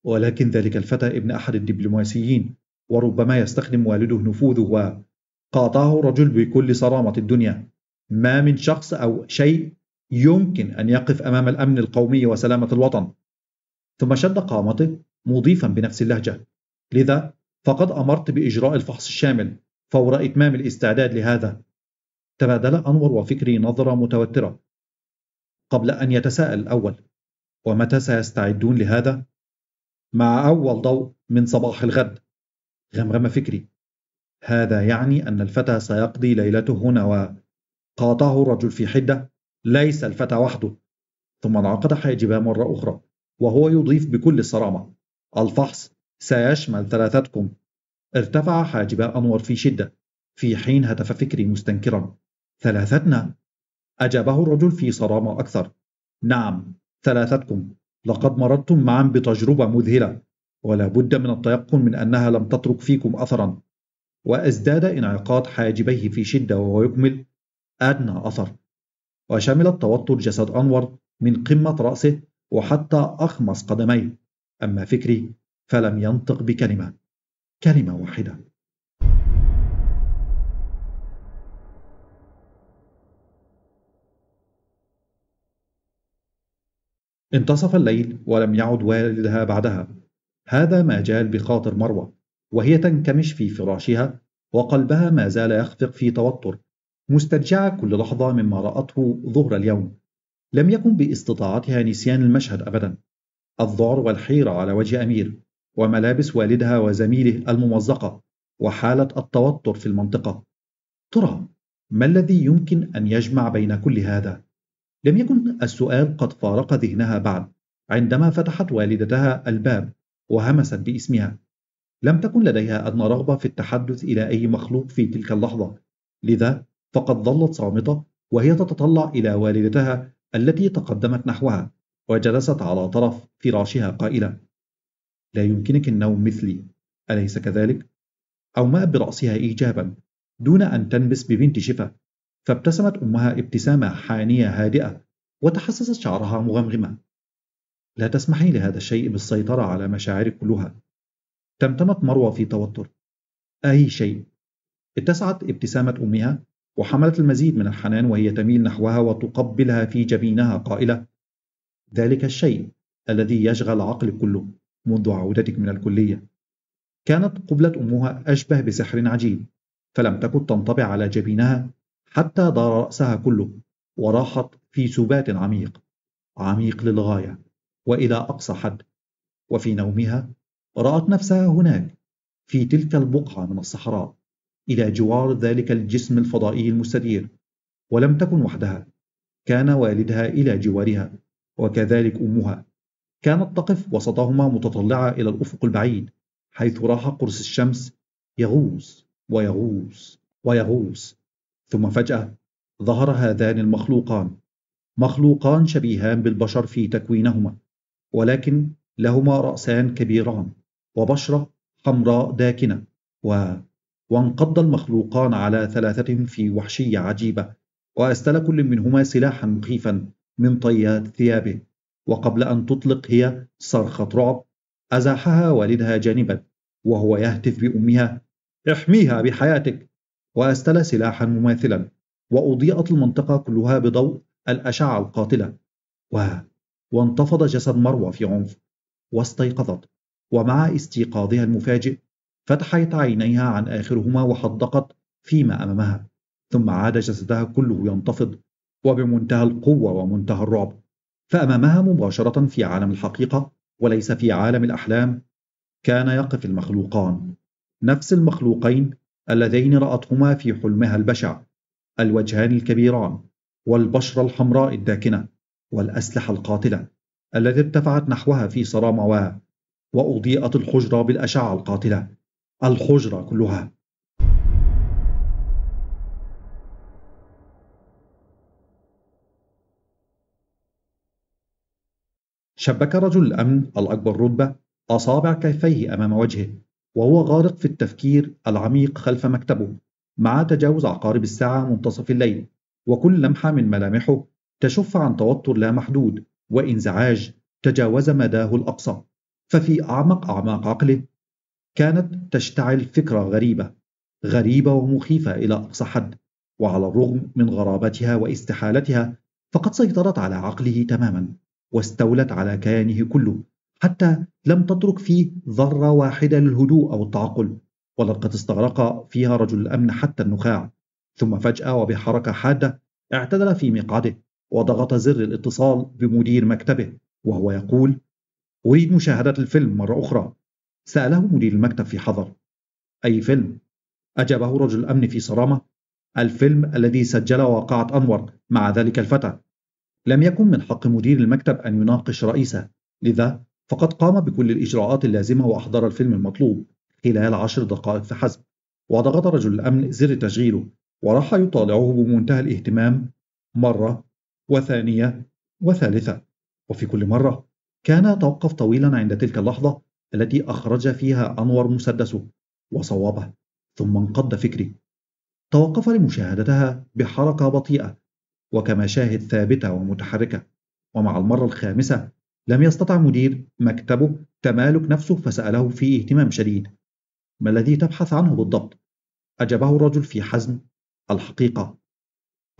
Speaker 1: ولكن ذلك الفتى ابن أحد الدبلوماسيين وربما يستخدم والده نفوذه وقاطعه الرجل بكل صرامة الدنيا ما من شخص أو شيء يمكن أن يقف أمام الأمن القومي وسلامة الوطن ثم شد قامته مضيفا بنفس اللهجة لذا فقد أمرت بإجراء الفحص الشامل فور إتمام الاستعداد لهذا تبادل أنور وفكري نظرة متوترة قبل أن يتساءل الأول ومتى سيستعدون لهذا؟ مع أول ضوء من صباح الغد غمغم فكري هذا يعني أن الفتى سيقضي ليلته هنا وقاطعه الرجل في حدة ليس الفتى وحده ثم انعقد حاجبها مرة أخرى وهو يضيف بكل صرامة الفحص سيشمل ثلاثتكم ارتفع حاجب أنور في شدة في حين هتف فكري مستنكرا ثلاثتنا أجابه الرجل في صرامة أكثر نعم ثلاثتكم لقد مررتم معا بتجربة مذهلة ولا بد من التيقن من أنها لم تترك فيكم أثرا وازداد انعقاد حاجبيه في شدة وهو يكمل أدنى أثر وشمل التوتر جسد أنور من قمة رأسه وحتى أخمص قدميه أما فكري فلم ينطق بكلمة كلمة واحدة انتصف الليل ولم يعد والدها بعدها هذا ما جال بخاطر مروة وهي تنكمش في فراشها وقلبها ما زال يخفق في توتر مسترجعة كل لحظة مما رأته ظهر اليوم لم يكن باستطاعتها نسيان المشهد أبدا الذعر والحيرة على وجه أمير وملابس والدها وزميله الممزقة وحالة التوتر في المنطقة ترى ما الذي يمكن أن يجمع بين كل هذا؟ لم يكن السؤال قد فارق ذهنها بعد عندما فتحت والدتها الباب وهمست باسمها لم تكن لديها أدنى رغبة في التحدث إلى أي مخلوق في تلك اللحظة لذا فقد ظلت صامتة وهي تتطلع إلى والدتها التي تقدمت نحوها وجلست على طرف فراشها قائلة لا يمكنك النوم مثلي أليس كذلك؟ أو ما برأسها إيجابا دون أن تنبس ببنت شفا فابتسمت أمها ابتسامة حانية هادئة وتحسست شعرها مغمغمة لا تسمحي لهذا الشيء بالسيطرة على مشاعرك كلها تمتمت مروة في توتر أي شيء اتسعت ابتسامة أمها وحملت المزيد من الحنان وهي تميل نحوها وتقبلها في جبينها قائلة ذلك الشيء الذي يشغل عقلك كله منذ عودتك من الكلية كانت قبلة أمها أشبه بسحر عجيب فلم تكن تنطبع على جبينها حتى دار رأسها كله وراحت في سبات عميق عميق للغاية وإلى أقصى حد وفي نومها رأت نفسها هناك في تلك البقعة من الصحراء إلى جوار ذلك الجسم الفضائي المستدير ولم تكن وحدها كان والدها إلى جوارها وكذلك أمها كانت تقف وسطهما متطلعة إلى الأفق البعيد حيث راح قرص الشمس يغوص ويغوص ويغوص ثم فجأة ظهر هذان المخلوقان مخلوقان شبيهان بالبشر في تكوينهما ولكن لهما رأسان كبيران وبشرة حمراء داكنة و وانقض المخلوقان على ثلاثة في وحشية عجيبة وأسدل كل منهما سلاحا مخيفا من طيات ثيابه وقبل أن تطلق هي صرخة رعب أزاحها والدها جانبا وهو يهتف بأمها احميها بحياتك وأسدل سلاحا مماثلا وأضيئت المنطقة كلها بضوء الأشعة القاتلة و... وانتفض جسد مروة في عنف واستيقظت ومع استيقاظها المفاجئ فتحت عينيها عن آخرهما وحدقت فيما أمامها ثم عاد جسدها كله ينتفض وبمنتهى القوة ومنتهى الرعب فأمامها مباشرة في عالم الحقيقة وليس في عالم الأحلام كان يقف المخلوقان نفس المخلوقين اللذين رأتهما في حلمها البشع الوجهان الكبيران والبشرة الحمراء الداكنة والأسلحة القاتلة التي ارتفعت نحوها في صرامواها وأضيئت الحجرة بالأشعة القاتلة الحجره كلها شبك رجل الأمن الأكبر رتبة أصابع كفيه أمام وجهه وهو غارق في التفكير العميق خلف مكتبه مع تجاوز عقارب الساعة منتصف الليل وكل لمحة من ملامحه تشف عن توتر لا محدود وانزعاج تجاوز مداه الأقصى ففي أعمق أعماق عقله كانت تشتعل فكرة غريبة غريبة ومخيفة إلى أقصى حد وعلى الرغم من غرابتها واستحالتها فقد سيطرت على عقله تماما واستولت على كيانه كله حتى لم تترك فيه ذرة واحدة للهدوء أو التعقل ولقد استغرق فيها رجل الأمن حتى النخاع ثم فجأة وبحركة حادة اعتدل في مقعده وضغط زر الاتصال بمدير مكتبه وهو يقول أريد مشاهدة الفيلم مرة أخرى سأله مدير المكتب في حذر أي فيلم؟ أجابه رجل الأمن في صرامة الفيلم الذي سجل واقعة أنور مع ذلك الفتى لم يكن من حق مدير المكتب أن يناقش رئيسه لذا فقد قام بكل الإجراءات اللازمة وأحضر الفيلم المطلوب خلال عشر دقائق فحسب وضغط رجل الأمن زر تشغيله وراح يطالعه بمنتهى الاهتمام مرة وثانية وثالثة وفي كل مرة كان يتوقف طويلا عند تلك اللحظة التي أخرج فيها أنور مسدسه وصوابه ثم انقض فكري توقف لمشاهدتها بحركة بطيئة وكمشاهد ثابتة ومتحركة ومع المرة الخامسة لم يستطع مدير مكتبه تمالك نفسه فسأله في اهتمام شديد ما الذي تبحث عنه بالضبط؟ أجابه الرجل في حزم الحقيقة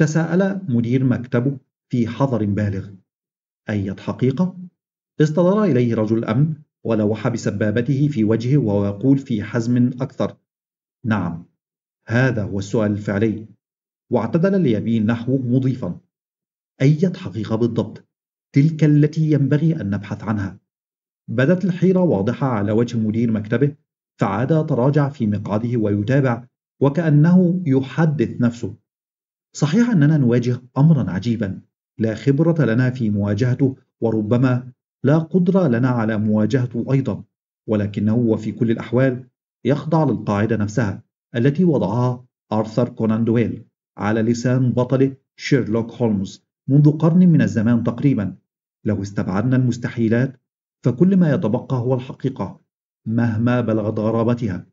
Speaker 1: تساءل مدير مكتبه في حذر بالغ أية حقيقة؟ استدار إليه رجل الأمن ولوح بسبابته في وجهه وهو يقول في حزم أكثر نعم هذا هو السؤال الفعلي واعتدل اليمين نحوه مضيفا أية حقيقة بالضبط تلك التي ينبغي أن نبحث عنها بدت الحيرة واضحة على وجه مدير مكتبه فعاد تراجع في مقعده ويتابع وكأنه يحدث نفسه صحيح أننا نواجه أمرا عجيبا لا خبرة لنا في مواجهته وربما لا قدرة لنا على مواجهته أيضا ولكنه وفي كل الأحوال يخضع للقاعدة نفسها التي وضعها آرثر كونان دويل على لسان بطله شيرلوك هولمز منذ قرن من الزمان تقريبا لو استبعدنا المستحيلات فكل ما يتبقى هو الحقيقة مهما بلغت غرابتها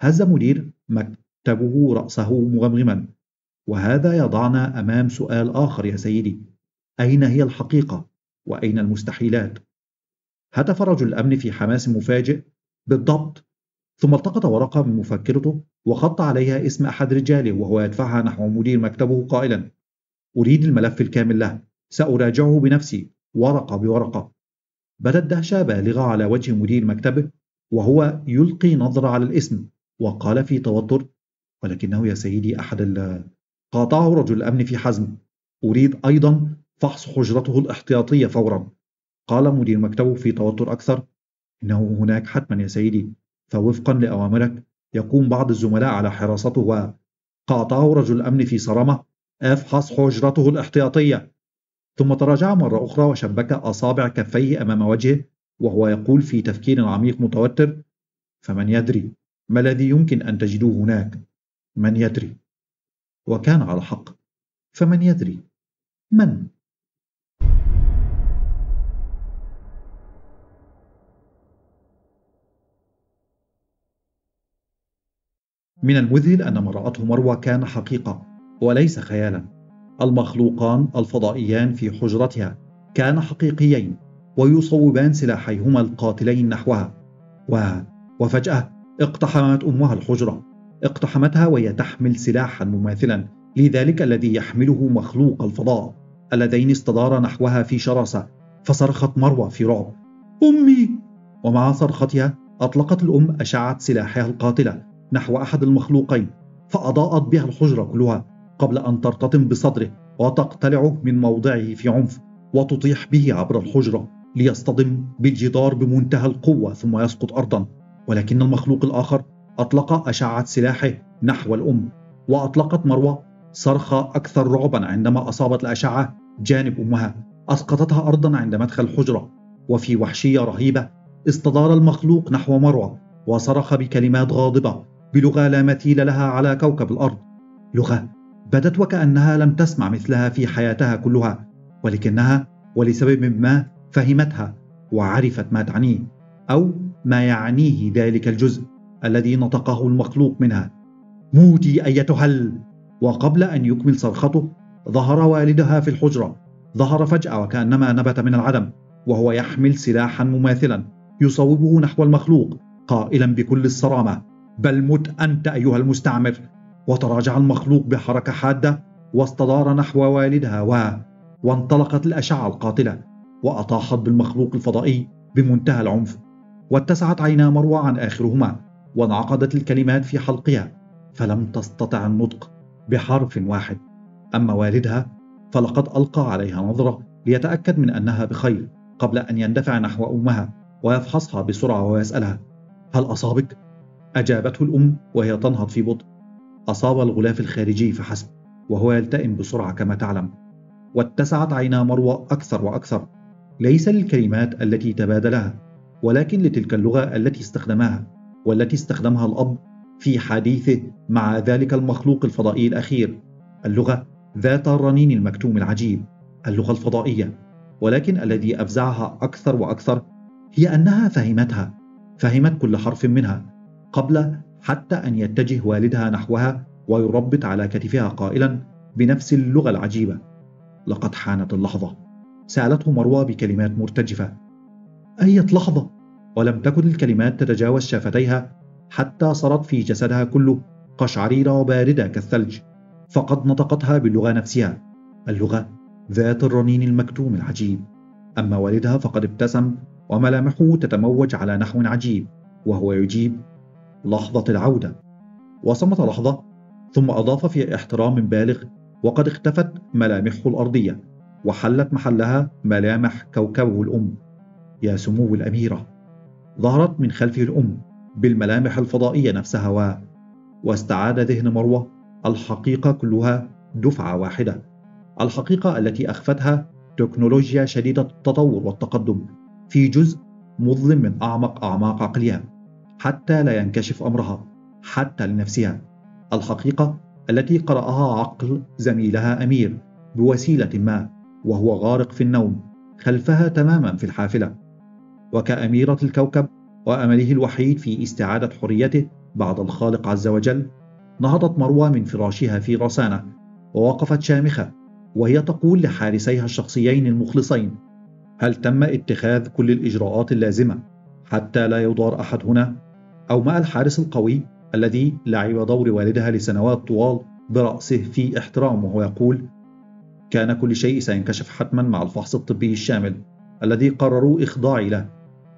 Speaker 1: هز مدير مكتبه رأسه مغمغما وهذا يضعنا أمام سؤال آخر يا سيدي أين هي الحقيقة؟ وأين المستحيلات؟ هتف رجل الأمن في حماس مفاجئ بالضبط ثم التقط ورقة من مفكرته وخط عليها اسم أحد رجاله وهو يدفعها نحو مدير مكتبه قائلا أريد الملف الكامل له سأراجعه بنفسي ورقة بورقة بدت دهشة بالغة على وجه مدير مكتبه وهو يلقي نظرة على الاسم وقال في توتر ولكنه يا سيدي أحد ال... قاطعه رجل الأمن في حزم أريد أيضا فحص حجرته الاحتياطية فورا قال مدير مكتبه في توتر أكثر إنه هناك حتما يا سيدي فوفقا لأوامرك يقوم بعض الزملاء على حراسته وقاطعه رجل الأمن في صرامة افحص حجرته الاحتياطية ثم تراجع مرة أخرى وشبك أصابع كفيه أمام وجهه وهو يقول في تفكير عميق متوتر فمن يدري ما الذي يمكن أن تجدوه هناك من يدري وكان على حق فمن يدري من من المذهل أن ما رأته مروى كان حقيقة وليس خيالا المخلوقان الفضائيان في حجرتها كانا حقيقيين ويصوبان سلاحيهما القاتلين نحوها و... وفجأة اقتحمت أمها الحجرة اقتحمتها وهي تحمل سلاحا مماثلا لذلك الذي يحمله مخلوق الفضاء اللذين استدار نحوها في شراسة فصرخت مروى في رعب أمي ومع صرختها أطلقت الأم أشعة سلاحها القاتلة نحو أحد المخلوقين فأضاءت بها الحجرة كلها قبل أن ترتطم بصدره وتقتلعه من موضعه في عنف وتطيح به عبر الحجرة ليصطدم بالجدار بمنتهى القوة ثم يسقط أرضا ولكن المخلوق الآخر أطلق أشعة سلاحه نحو الأم وأطلقت مروة صرخة أكثر رعبا عندما أصابت الأشعة جانب أمها أسقطتها أرضا عند مدخل الحجرة وفي وحشية رهيبة استدار المخلوق نحو مروة وصرخ بكلمات غاضبة بلغة لا مثيل لها على كوكب الأرض لغة بدت وكأنها لم تسمع مثلها في حياتها كلها ولكنها ولسبب ما فهمتها وعرفت ما تعنيه أو ما يعنيه ذلك الجزء الذي نطقه المخلوق منها موتي أيتها ال وقبل أن يكمل صرخته ظهر والدها في الحجرة ظهر فجأة وكأنما نبت من العدم وهو يحمل سلاحا مماثلا يصوبه نحو المخلوق قائلا بكل الصرامة بل مت أنت أيها المستعمر وتراجع المخلوق بحركة حادة واستدار نحو والدها و وانطلقت الأشعة القاتلة وأطاحت بالمخلوق الفضائي بمنتهى العنف واتسعت عينا مروى عن آخرهما وانعقدت الكلمات في حلقها فلم تستطع النطق بحرف واحد أما والدها فلقد ألقى عليها نظرة ليتأكد من أنها بخير قبل أن يندفع نحو أمها ويفحصها بسرعة ويسألها هل أصابك؟ أجابته الأم وهي تنهض في بطء أصاب الغلاف الخارجي فحسب وهو يلتئم بسرعة كما تعلم واتسعت عينا مروى أكثر وأكثر ليس للكلمات التي تبادلها ولكن لتلك اللغة التي استخدمها والتي استخدمها الأب في حديثه مع ذلك المخلوق الفضائي الأخير اللغة ذات الرنين المكتوم العجيب اللغة الفضائية ولكن الذي أفزعها أكثر وأكثر هي أنها فهمتها فهمت كل حرف منها قبل حتى أن يتجه والدها نحوها ويربط على كتفها قائلا بنفس اللغة العجيبة لقد حانت اللحظة سألته مروة بكلمات مرتجفة أية لحظة؟ ولم تكن الكلمات تتجاوز شفتيها حتى صارت في جسدها كله قشعريرة وباردة كالثلج فقد نطقتها باللغة نفسها اللغة ذات الرنين المكتوم العجيب أما والدها فقد ابتسم وملامحه تتموج على نحو عجيب وهو يجيب لحظة العودة وصمت لحظة ثم أضاف في احترام بالغ وقد اختفت ملامحه الأرضية وحلت محلها ملامح كوكبه الأم يا سمو الأميرة ظهرت من خلفه الأم بالملامح الفضائية نفسها و... واستعاد ذهن مروة الحقيقة كلها دفعة واحدة الحقيقة التي أخفتها تكنولوجيا شديدة التطور والتقدم في جزء مظلم من أعمق أعماق عقلها حتى لا ينكشف أمرها حتى لنفسها الحقيقة التي قرأها عقل زميلها أمير بوسيلة ما وهو غارق في النوم خلفها تماما في الحافلة وكأميرة الكوكب وأمله الوحيد في استعادة حريته بعد الخالق عز وجل نهضت مروة من فراشها في رسانة ووقفت شامخة وهي تقول لحارسيها الشخصيين المخلصين هل تم اتخاذ كل الإجراءات اللازمة حتى لا يضار أحد هنا أو مع الحارس القوي الذي لعب دور والدها لسنوات طوال برأسه في احترام وهو يقول كان كل شيء سينكشف حتما مع الفحص الطبي الشامل الذي قرروا إخضاعي له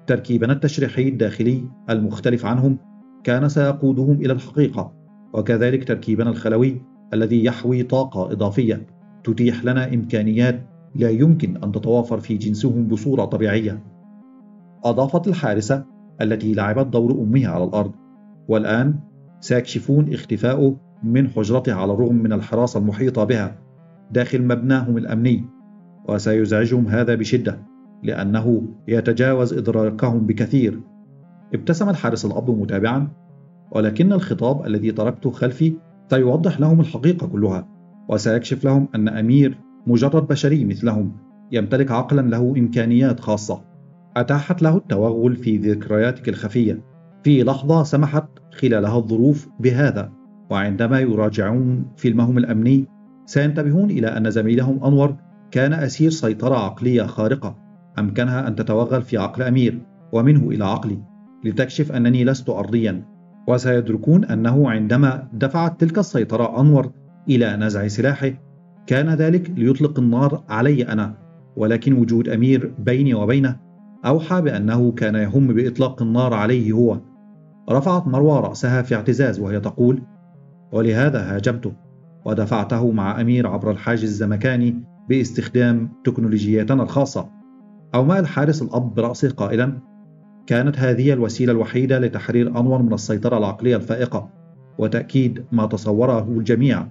Speaker 1: تركيبنا التشريحي الداخلي المختلف عنهم كان سيقودهم إلى الحقيقة وكذلك تركيبنا الخلوي الذي يحوي طاقة إضافية تتيح لنا إمكانيات لا يمكن أن تتوافر في جنسهم بصورة طبيعية أضافت الحارسة التي لعبت دور أمها على الأرض والآن سيكشفون اختفائه من حجرته على الرغم من الحراسة المحيطة بها داخل مبناهم الأمني وسيزعجهم هذا بشدة لأنه يتجاوز إدراكهم بكثير ابتسم الحارس الأب متابعا ولكن الخطاب الذي تركته خلفي سيوضح لهم الحقيقة كلها وسيكشف لهم أن أمير مجرد بشري مثلهم يمتلك عقلا له إمكانيات خاصة أتاحت له التوغل في ذكرياتك الخفية في لحظة سمحت خلالها الظروف بهذا وعندما يراجعون فيلمهم الأمني سينتبهون إلى أن زميلهم أنور كان أسير سيطرة عقلية خارقة أمكنها أن تتوغل في عقل أمير ومنه إلى عقلي لتكشف أنني لست أرضيا وسيدركون أنه عندما دفعت تلك السيطرة أنور إلى نزع سلاحه كان ذلك ليطلق النار علي أنا ولكن وجود أمير بيني وبينه أوحى بأنه كان يهم بإطلاق النار عليه هو رفعت مروى رأسها في اعتزاز وهي تقول ولهذا هاجمته ودفعته مع أمير عبر الحاجز الزمكاني باستخدام تكنولوجياتنا الخاصة أو الحارس الأب برأسه قائلا كانت هذه الوسيلة الوحيدة لتحرير أنور من السيطرة العقلية الفائقة وتأكيد ما تصوره الجميع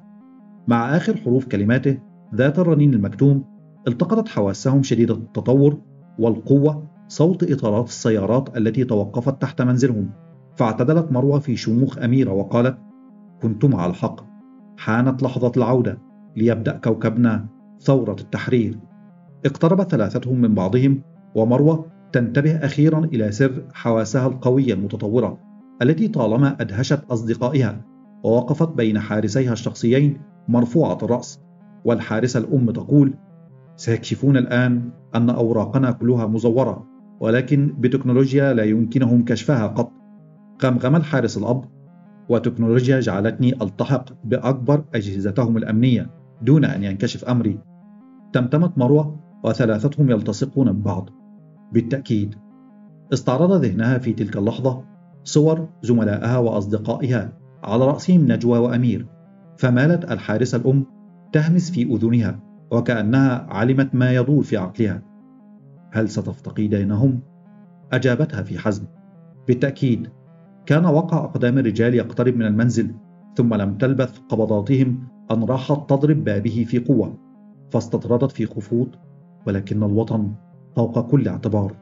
Speaker 1: مع آخر حروف كلماته ذات الرنين المكتوم التقطت حواسهم شديدة التطور والقوة صوت إطارات السيارات التي توقفت تحت منزلهم فاعتدلت مروة في شموخ أميرة وقالت كنت مع الحق حانت لحظة العودة ليبدأ كوكبنا ثورة التحرير اقترب ثلاثتهم من بعضهم ومروة تنتبه أخيرا إلى سر حواسها القوية المتطورة التي طالما أدهشت أصدقائها ووقفت بين حارسيها الشخصيين مرفوعة الرأس والحارسة الأم تقول سيكشفون الآن أن أوراقنا كلها مزورة ولكن بتكنولوجيا لا يمكنهم كشفها قط غمغم الحارس الأب وتكنولوجيا جعلتني ألتحق بأكبر أجهزتهم الأمنية دون أن ينكشف أمري تمتمت مروة وثلاثتهم يلتصقون ببعض بالتأكيد استعرض ذهنها في تلك اللحظة صور زملائها وأصدقائها على رأسهم نجوى وأمير فمالت الحارسة الأم تهمس في أذنها وكأنها علمت ما يدور في عقلها هل ستفتقدينهم؟ أجابتها في حزم بالتأكيد كان وقع أقدام الرجال يقترب من المنزل ثم لم تلبث قبضاتهم أن راحت تضرب بابه في قوة فاستطردت في خفوض ولكن الوطن فوق كل اعتبار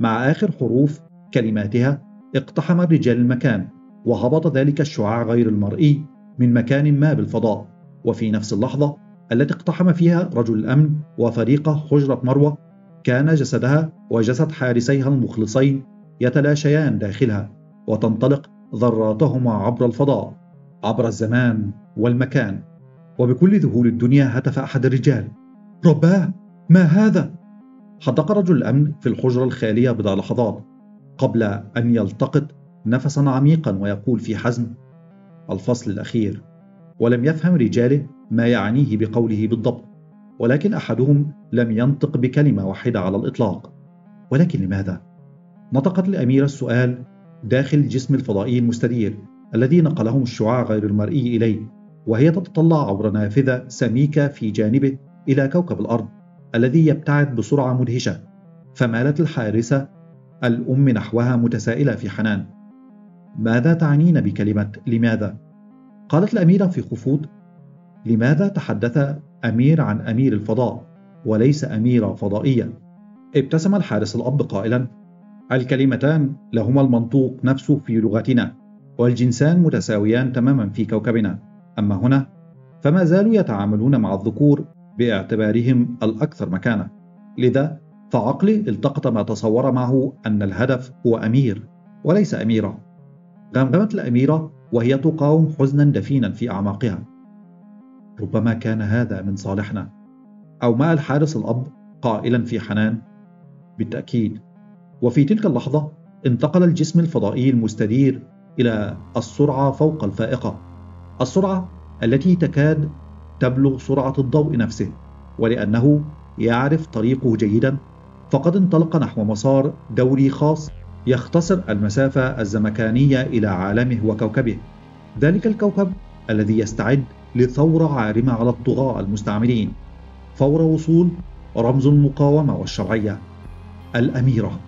Speaker 1: مع آخر حروف كلماتها اقتحم الرجال المكان وهبط ذلك الشعاع غير المرئي من مكان ما بالفضاء وفي نفس اللحظة التي اقتحم فيها رجل الأمن وفريقه حجرة مروة كان جسدها وجسد حارسيها المخلصين يتلاشيان داخلها وتنطلق ذراتهما عبر الفضاء عبر الزمان والمكان وبكل ذهول الدنيا هتف احد الرجال رباه ما هذا حدق رجل الامن في الحجره الخاليه بضع لحظات قبل ان يلتقط نفسا عميقا ويقول في حزم الفصل الاخير ولم يفهم رجاله ما يعنيه بقوله بالضبط ولكن احدهم لم ينطق بكلمه واحده على الاطلاق ولكن لماذا نطقت الاميره السؤال داخل جسم الفضائي المستدير الذي نقلهم الشعاع غير المرئي اليه وهي تتطلع عبر نافذه سميكه في جانبه الى كوكب الارض الذي يبتعد بسرعه مدهشه فمالت الحارسه الام نحوها متسائله في حنان ماذا تعنين بكلمه لماذا قالت الاميره في خفوض لماذا تحدث أمير عن أمير الفضاء وليس أميرة فضائية ابتسم الحارس الأب قائلا الكلمتان لهما المنطوق نفسه في لغتنا والجنسان متساويان تماما في كوكبنا أما هنا فما زالوا يتعاملون مع الذكور باعتبارهم الأكثر مكانة لذا فعقلي التقط ما تصور معه أن الهدف هو أمير وليس أميرة غمغمت الأميرة وهي تقاوم حزنا دفينا في أعماقها ربما كان هذا من صالحنا أو ما الحارس الأب قائلا في حنان بالتأكيد وفي تلك اللحظة انتقل الجسم الفضائي المستدير إلى السرعة فوق الفائقة السرعة التي تكاد تبلغ سرعة الضوء نفسه ولأنه يعرف طريقه جيدا فقد انطلق نحو مسار دوري خاص يختصر المسافة الزمكانية إلى عالمه وكوكبه ذلك الكوكب الذي يستعد لثورة عارمة على الطغاة المستعمرين فور وصول رمز المقاومة والشرعية الأميرة